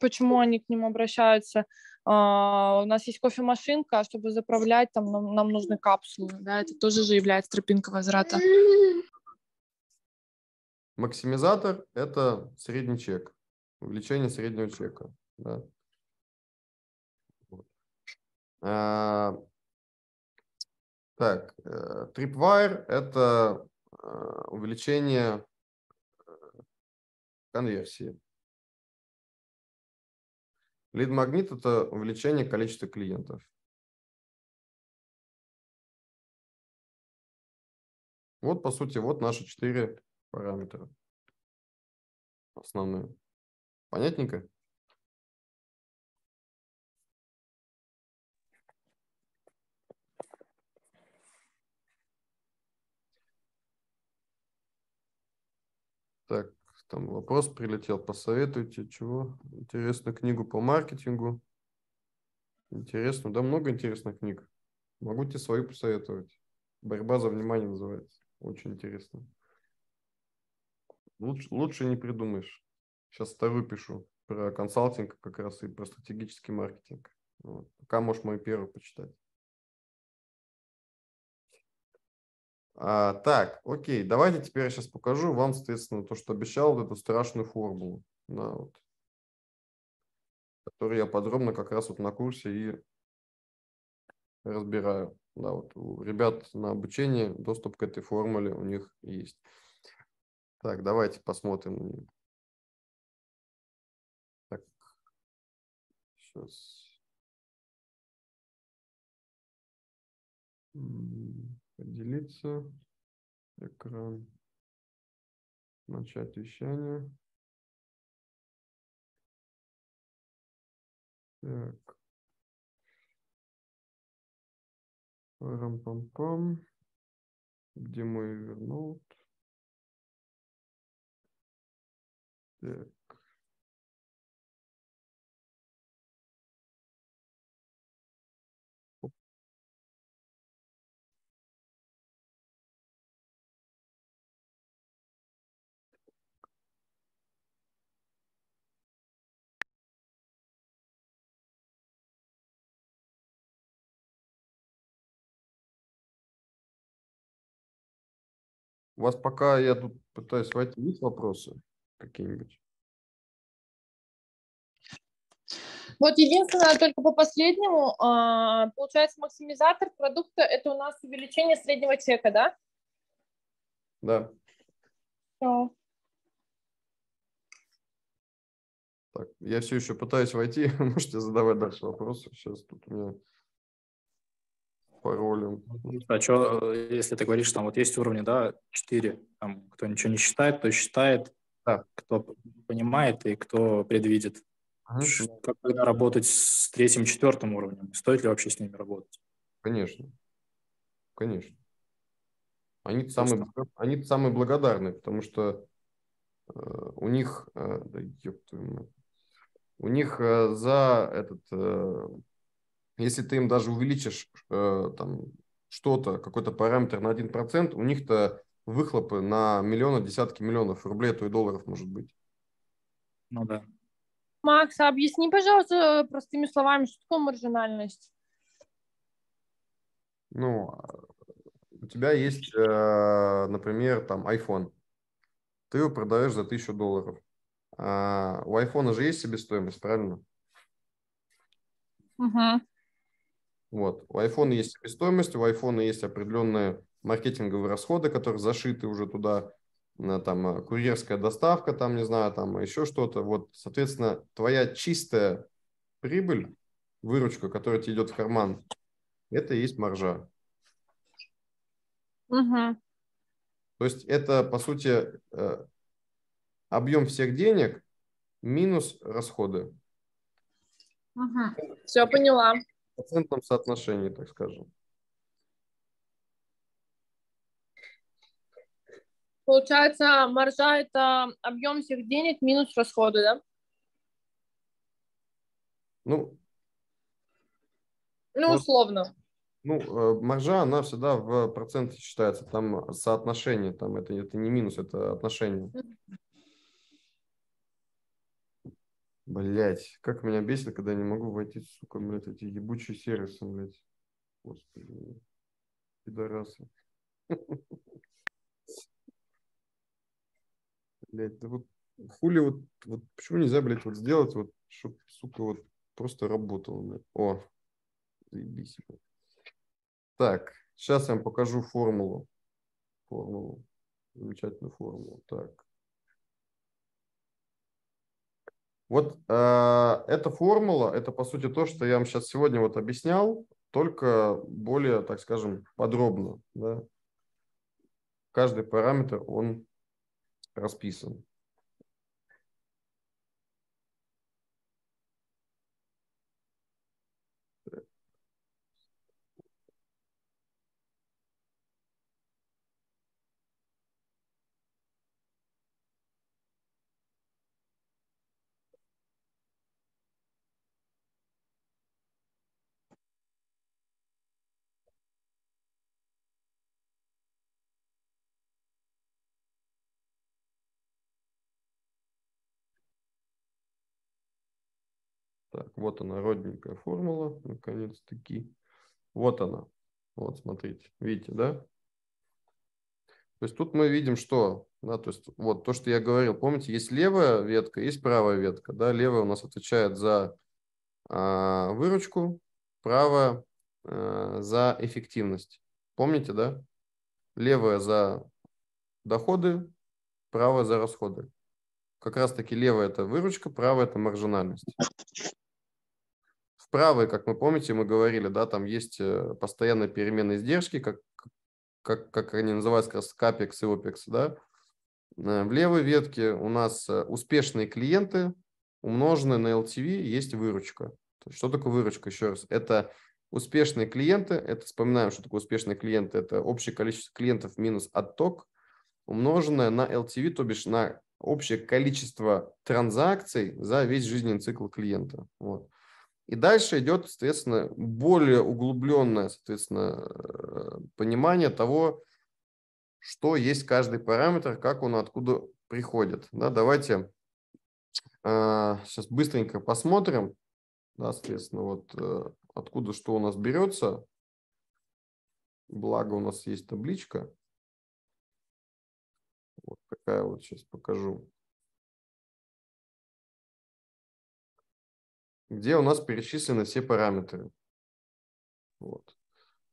почему они к ним обращаются. Э, у нас есть кофемашинка, а чтобы заправлять, там нам, нам нужны капсулы, да, это тоже же является тропинка возврата. Максимизатор – это средний чек, увеличение среднего чека, да. Так, э, Tripwire – это э, увеличение э, конверсии. Лид-магнит – это увеличение количества клиентов. Вот, по сути, вот наши четыре параметра основные. Понятненько? Там вопрос прилетел, посоветуйте чего? Интересную книгу по маркетингу. Интересно, да, много интересных книг. Могу тебе свою посоветовать. Борьба за внимание называется. Очень интересно. Лучше, лучше не придумаешь. Сейчас вторую пишу про консалтинг как раз и про стратегический маркетинг. Вот. Пока можешь мою первую почитать. А, так, окей, давайте теперь я сейчас покажу вам, соответственно, то, что обещал, вот эту страшную формулу, да, вот, которую я подробно как раз вот на курсе и разбираю. Да, вот у ребят на обучение доступ к этой формуле у них есть. Так, давайте посмотрим. Так, сейчас. Поделиться. Экран. Начать вещание. Так. Рам-пам-пам. Где мой верноут? Так. У вас пока я тут пытаюсь войти, есть вопросы какие-нибудь? Вот единственное, только по последнему, а, получается, максимизатор продукта – это у нас увеличение среднего чека, да? Да. Все. Так, я все еще пытаюсь войти, можете задавать дальше вопросы. Сейчас тут у меня паролем. Ну, а что, э, если ты говоришь, что там вот есть уровни, да, 4, там, кто ничего не считает, кто считает, да. кто понимает и кто предвидит. Ну, как тогда работать с третьим, четвертым уровнем? Стоит ли вообще с ними работать? Конечно. Конечно. Они самые, они самые благодарные, потому что э, у них, э, да, ёптую, у них э, за этот э, если ты им даже увеличишь э, там что-то, какой-то параметр на 1%, у них-то выхлопы на миллионы, десятки миллионов рублей, а то и долларов может быть. Ну да. Макс, а объясни, пожалуйста, простыми словами, что такое маржинальность? Ну, а, у тебя есть, э, например, там iPhone. Ты его продаешь за 1000 долларов. А у iPhone же есть себестоимость, правильно? Угу. Вот. У iPhone есть себестоимость, у iPhone есть определенные маркетинговые расходы, которые зашиты уже туда, там а, курьерская доставка, там, не знаю, там а, еще что-то. Вот, соответственно, твоя чистая прибыль, выручка, которая тебе идет в карман, это и есть маржа. Угу. То есть это, по сути, э, объем всех денег минус расходы. Угу. Все поняла процентном соотношении, так скажем. Получается, маржа – это объем всех денег минус расходы, да? Ну, ну условно. Ну, э, маржа, она всегда в проценте считается. Там соотношение, там это, это не минус, это отношение. Блять, как меня бесит, когда я не могу войти, сука, блядь, эти ебучие сервисы, блядь. Господи, пидорасы. блять, да вот хули вот, вот почему нельзя, блядь, вот сделать, вот, чтоб, сука, вот просто работало, блядь. О, заебись, блядь. Так, сейчас я вам покажу формулу. Формулу. Замечательную формулу. Так. Вот э, эта формула, это по сути то, что я вам сейчас сегодня вот объяснял, только более, так скажем, подробно. Да? Каждый параметр, он расписан. Так, вот она, родненькая формула, наконец-таки. Вот она. Вот, смотрите, видите, да? То есть тут мы видим, что, да, то есть вот то, что я говорил, помните, есть левая ветка, есть правая ветка, да, левая у нас отвечает за э, выручку, правая э, за эффективность. Помните, да? Левая за доходы, правая за расходы. Как раз таки левая это выручка, правая это маржинальность правой, как мы помните, мы говорили, да, там есть э, постоянные переменные издержки, как, как, как они называются, как раз CAPEX и OPEX, да. Э, в левой ветке у нас э, успешные клиенты, умноженные на LTV, есть выручка. Что такое выручка, еще раз? Это успешные клиенты, это вспоминаем, что такое успешные клиенты, это общее количество клиентов минус отток, умноженное на LTV, то бишь на общее количество транзакций за весь жизненный цикл клиента. Вот. И дальше идет, соответственно, более углубленное, соответственно, э, понимание того, что есть каждый параметр, как он откуда приходит. Да, давайте э, сейчас быстренько посмотрим, да, соответственно, вот э, откуда что у нас берется. Благо у нас есть табличка. Вот такая вот сейчас покажу. где у нас перечислены все параметры. Вот.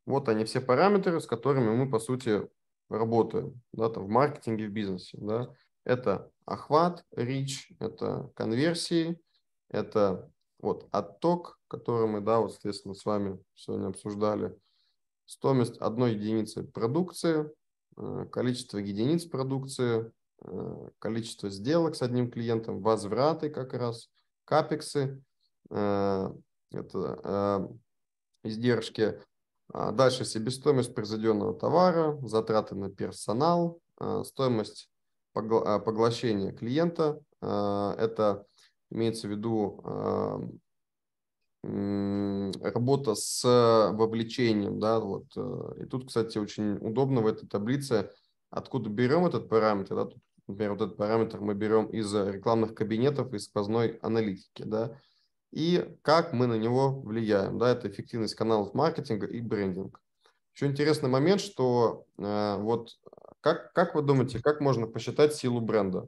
вот они все параметры, с которыми мы, по сути, работаем да, там, в маркетинге, в бизнесе. Да. Это охват, reach, это конверсии, это вот отток, который мы, да, вот, соответственно, с вами сегодня обсуждали, стоимость одной единицы продукции, э, количество единиц продукции, э, количество сделок с одним клиентом, возвраты как раз, капексы Э, это э, издержки. А дальше себестоимость произведенного товара, затраты на персонал, э, стоимость поглощения клиента. Это имеется в виду работа с вовлечением, да, вот. И тут, кстати, очень удобно в этой таблице, откуда берем этот параметр, да, тут, например, вот этот параметр мы берем из рекламных кабинетов и сквозной аналитики, да, и как мы на него влияем. Да, это эффективность каналов маркетинга и брендинг. Еще интересный момент, что э, вот как, как вы думаете, как можно посчитать силу бренда?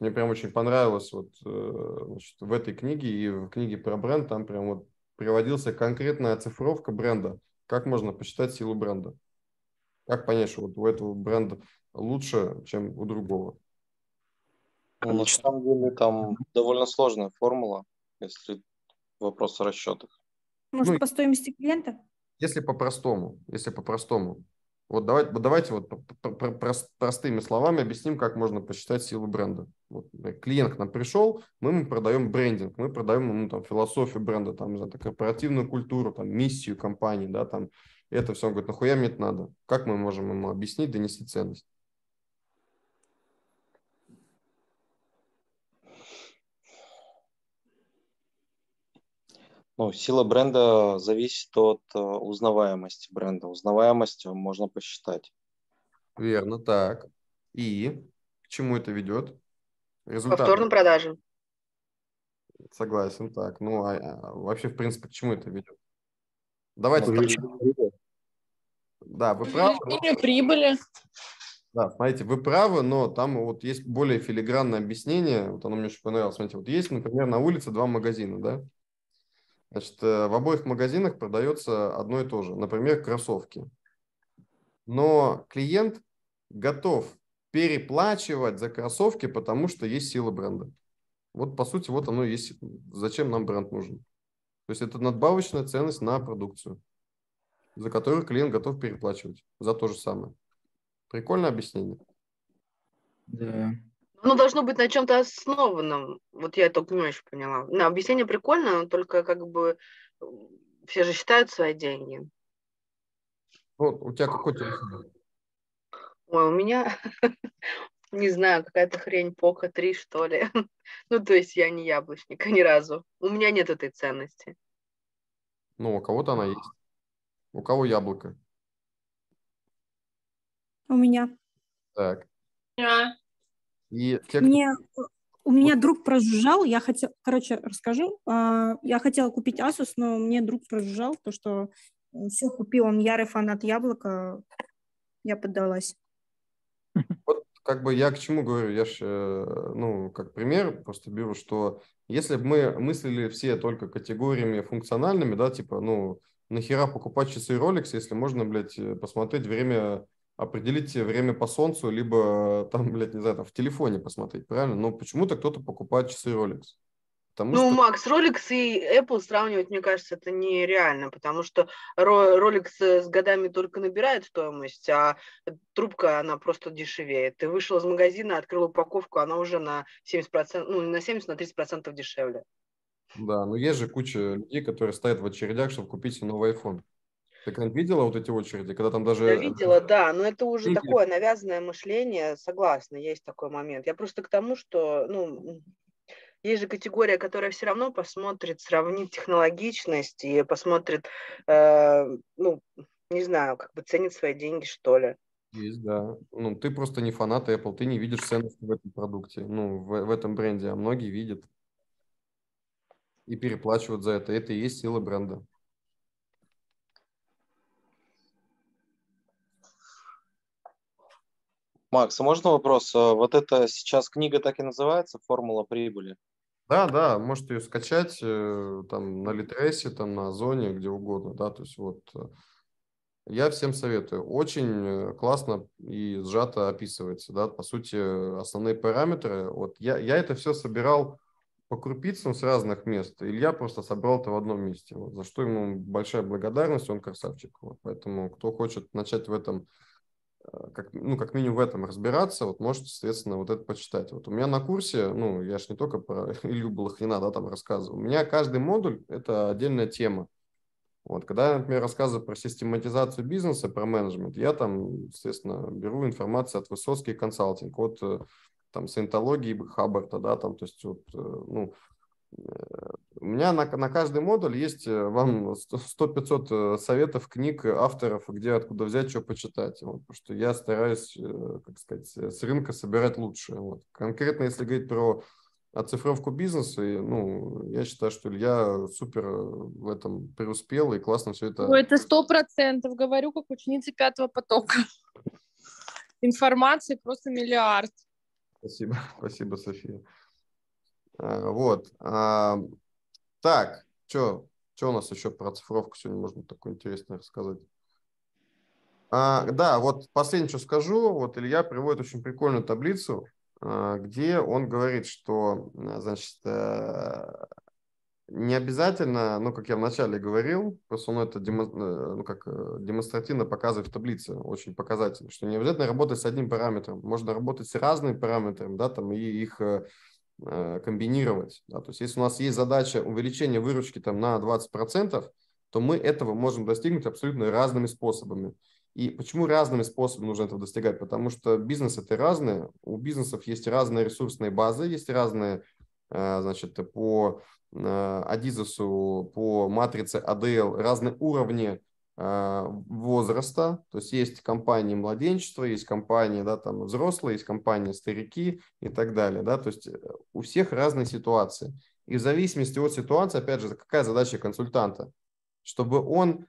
Мне прям очень понравилось вот э, значит, в этой книге и в книге про бренд там прям вот приводился конкретная оцифровка бренда. Как можно посчитать силу бренда? Как понять, что вот у этого бренда лучше, чем у другого? Ну, на самом деле там довольно сложная формула, если вопрос о расчетах. Может, ну, по стоимости клиента? Если по-простому, если по-простому. Вот давайте, давайте вот простыми словами объясним, как можно посчитать силу бренда. Вот э, клиент к нам пришел, мы ему продаем брендинг, мы продаем ему там философию бренда, там, знаю, корпоративную культуру, там, миссию компании, да, там, это все. Он говорит, нахуя мне это надо? Как мы можем ему объяснить, донести ценность? Ну, сила бренда зависит от э, узнаваемости бренда. Узнаваемость э, можно посчитать. Верно, так. И к чему это ведет? Результат. Повторным продажам. Согласен, так. Ну, а, а, вообще, в принципе, к чему это ведет? Ну, Давайте... Увеличение прибыли. Да, вы правы. но... прибыли. Да, смотрите, вы правы, но там вот есть более филигранное объяснение. Вот оно мне очень понравилось. Смотрите, вот есть, например, на улице два магазина, да? Значит, э, в обоих магазинах продается одно и то же, например, кроссовки. Но клиент готов переплачивать за кроссовки, потому что есть сила бренда. Вот, по сути, вот оно и есть. Зачем нам бренд нужен? То есть это надбавочная ценность на продукцию, за которую клиент готов переплачивать за то же самое. Прикольное объяснение. Да ну, должно быть на чем-то основанном. Вот я только не очень поняла. На объяснение прикольно, но только как бы все же считают свои деньги. Вот, у тебя какой телефон? Ой, у меня, не знаю, какая-то хрень Пока 3, что ли. ну, то есть я не яблочник ни разу. У меня нет этой ценности. Ну, у кого-то она есть. У кого яблоко? У меня. Так. Я. И те, Мне... У меня друг прожужжал, я хотела, короче, расскажу. А, я хотела купить Asus, но мне друг прожужжал то, что э, все купил, он ярый фанат яблока, я поддалась. Вот как бы я к чему говорю, я же, э, ну, как пример просто беру, что если бы мы мыслили все только категориями функциональными, да, типа, ну, нахера покупать часы Rolex, если можно, блядь, э, посмотреть время определить время по солнцу, либо э, там, блядь, не знаю, там в телефоне посмотреть, правильно? Но ну, почему-то кто-то покупает часы Rolex. Потому ну, что... Макс, Rolex и Apple сравнивать, мне кажется, это нереально, потому что Rolex э, с годами только набирает стоимость, а трубка, она просто дешевеет Ты вышел из магазина, открыл упаковку, она уже на 70%, ну, не на 70, на 30% дешевле. Да, но есть же куча людей, которые стоят в очередях, чтобы купить новый iPhone. Ты как видела вот эти очереди, когда там даже... Я видела, да, но это уже такое навязанное мышление, согласна, есть такой момент. Я просто к тому, что, ну, есть же категория, которая все равно посмотрит, сравнит технологичность и посмотрит, э, ну, не знаю, как бы ценит свои деньги, что ли. Есть, да. Ну, ты просто не фанат Apple, ты не видишь ценности в этом продукте, ну, в, в этом бренде, а многие видят и переплачивают за это. Это и есть сила бренда. Макс, а можно вопрос? А, вот это сейчас книга так и называется «Формула прибыли». Да, да, можете ее скачать э, там на Литресе, там на Озоне, где угодно, да, то есть вот э. я всем советую. Очень э, классно и сжато описывается, да, по сути, основные параметры. Вот я, я это все собирал по крупицам с разных мест. Илья просто собрал это в одном месте, вот, за что ему большая благодарность, он красавчик. Вот, поэтому кто хочет начать в этом Э, как, ну, как минимум в этом разбираться, вот можете, соответственно, вот это почитать. Вот у меня на курсе, ну, я же не только про Илью Балахрина, да, там рассказываю. у меня каждый модуль – это отдельная тема. Вот, когда я, например, рассказываю про систематизацию бизнеса, про менеджмент, я там, соответственно, беру информацию от Высоцкий консалтинг, от э, там саентологии Хаббарта, да, там, то есть вот, э, ну, у меня на, на каждый модуль есть э, вам 100-500 э, советов, книг, э, авторов, где откуда взять, что почитать. Вот, потому что я стараюсь, как сказать, с рынка собирать лучшее. Вот. Конкретно, если говорить про оцифровку бизнеса, и, ну, я считаю, что Илья супер в этом преуспел и классно все это... Ну, это сто процентов, говорю, как ученица пятого потока. Информации просто миллиард. Спасибо, спасибо, София. А, вот. А, так, что что у нас еще про цифровку сегодня можно такое интересное рассказать? А, да, вот последнее, что скажу, вот Илья приводит очень прикольную таблицу, а, где он говорит, что, а, значит, э, не обязательно, ну, как я вначале говорил, просто он это демо, э, ну, как, э, демонстративно показывает в таблице, очень показательно, что не обязательно работать с одним параметром, можно работать с разными параметрами, да, там, и их Э, комбинировать. Да? То есть если у нас есть задача увеличения выручки там, на 20%, то мы этого можем достигнуть абсолютно разными способами. И почему разными способами нужно этого достигать? Потому что бизнес это разные, у бизнесов есть разные ресурсные базы, есть разные, э, значит, по э, Адизосу, по матрице АДЛ, разные уровни а, возраста, то есть есть компании младенчества, есть компании да, там, взрослые, есть компании старики и так далее. Да, то есть э, у всех разные ситуации. И в зависимости от ситуации, опять же, какая задача консультанта? Чтобы он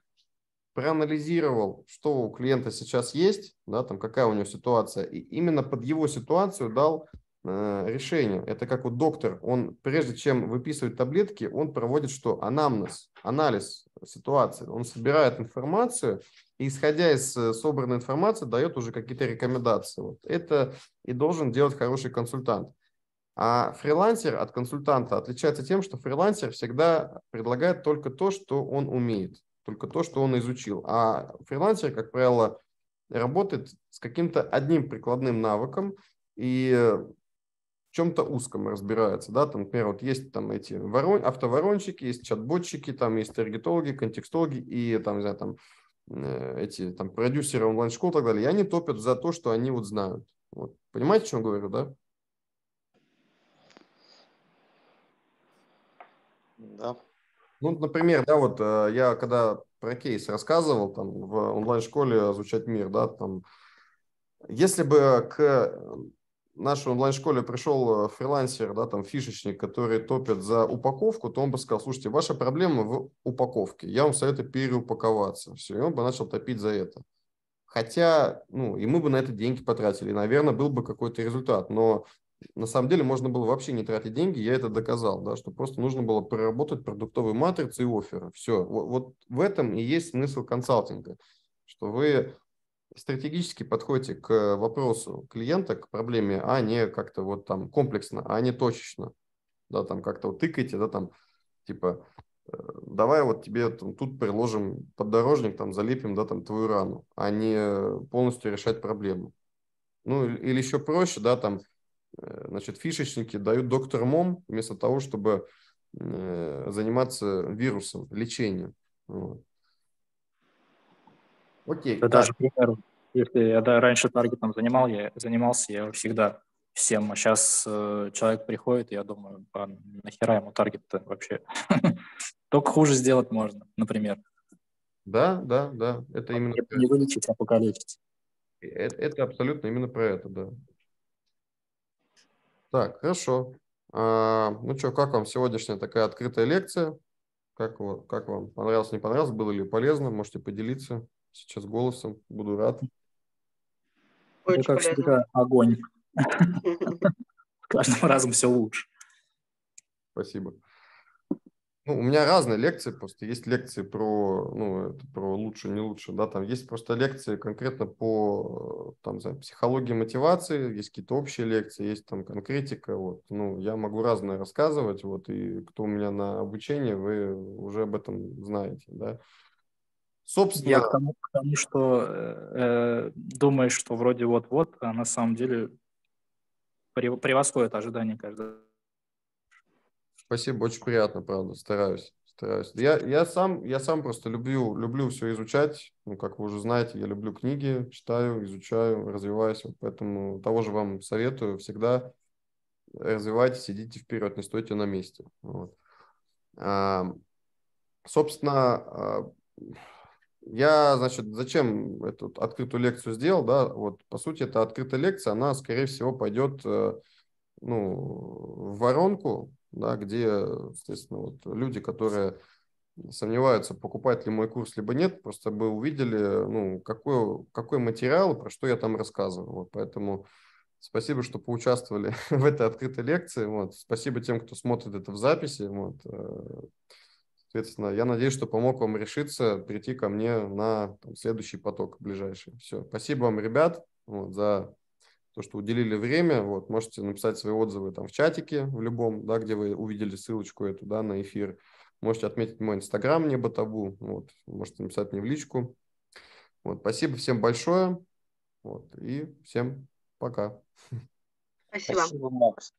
проанализировал, что у клиента сейчас есть, да, там, какая у него ситуация, и именно под его ситуацию дал Э, решение Это как вот доктор, он прежде чем выписывает таблетки, он проводит что? Анамнез, анализ ситуации. Он собирает информацию и, исходя из э, собранной информации, дает уже какие-то рекомендации. Вот это и должен делать хороший консультант. А фрилансер от консультанта отличается тем, что фрилансер всегда предлагает только то, что он умеет, только то, что он изучил. А фрилансер, как правило, работает с каким-то одним прикладным навыком, и чем-то узком разбирается, да, там, например, вот есть там эти ворон... автоворонщики, есть чат-ботчики, там есть таргетологи, контекстологи и там, не знаю, там, э, эти там продюсеры онлайн-школ и так далее, и они топят за то, что они вот знают. Вот. Понимаете, о чем говорю, да? Да. Ну, например, да, вот э, я когда про кейс рассказывал, там, в онлайн-школе «Звучать мир», да, там, если бы к нашей онлайн-школе пришел э, фрилансер, да, там фишечник, который топит за упаковку, то он бы сказал, слушайте, ваша проблема в упаковке, я вам советую переупаковаться. Все, и он бы начал топить за это. Хотя, ну, и мы бы на это деньги потратили, и, наверное, был бы какой-то результат, но на самом деле можно было вообще не тратить деньги, я это доказал, да, что просто нужно было проработать продуктовые матрицы и оферы. Все, вот, вот в этом и есть смысл консалтинга, что вы стратегически подходите к вопросу клиента, к проблеме, а не как-то вот там комплексно, а не точечно. Да, там как-то вот тыкаете, да, там типа э, давай вот тебе там, тут приложим поддорожник, там залепим, да, там твою рану, а не полностью решать проблему. Ну или еще проще, да, там, э, значит, фишечники дают доктор Мом вместо того, чтобы э, заниматься вирусом, лечением. Вот. Окей. Это да. даже пример если я да, раньше таргетом занимал, я, занимался, я всегда всем. А сейчас э, человек приходит, и я думаю, а нахера ему таргет-то вообще? Только хуже сделать можно, например. Да, да, да. Это именно... Не вылечить, а покалечить. Э, это, абсолютно именно про это, да. Так, хорошо. А, ну что, как вам сегодняшняя такая открытая лекция? Как, как вам? Понравилось, не понравилось? Было ли полезно? Можете поделиться? сейчас голосом, буду рад. Очень ну, как полезно. всегда, огонь. каждым разом все лучше. Спасибо. Ну, у меня разные лекции просто. Есть лекции про, ну, это про лучше, не лучше, да, там есть просто лекции конкретно по, э, там, знаю, психологии мотивации, есть какие-то общие лекции, есть там конкретика, вот. Ну, я могу разное рассказывать, вот, и кто у меня на обучении, вы уже об этом знаете, да. Собственно... Я к тому, к тому что э, э, думаешь, что вроде вот-вот, а на самом деле превосходит ожидания каждого. Спасибо, очень приятно, правда, стараюсь. стараюсь. Я, я, сам, я сам просто люблю, люблю все изучать. Ну, как вы уже знаете, я люблю книги, читаю, изучаю, развиваюсь. Вот поэтому того же вам советую всегда развивайтесь, идите вперед, не стойте на месте. Вот. А, собственно, я, значит, зачем эту открытую лекцию сделал, да, вот, по сути, эта открытая лекция, она, скорее всего, пойдет, э, ну, в воронку, да, где, естественно, вот люди, которые сомневаются, покупать ли мой курс, либо нет, просто бы увидели, ну, какой, какой материал, про что я там рассказываю, вот, поэтому спасибо, что поучаствовали в этой открытой лекции, вот, спасибо тем, кто смотрит это в записи, вот, э, Соответственно, я надеюсь, что помог вам решиться прийти ко мне на там, следующий поток ближайший. Все. Спасибо вам, ребят, вот, за то, что уделили время. Вот, можете написать свои отзывы там в чатике в любом, да, где вы увидели ссылочку эту да, на эфир. Можете отметить мой инстаграм, небо табу. Вот, можете написать мне в личку. Вот, спасибо всем большое. Вот, и всем пока. Спасибо. Спасибо, Макс.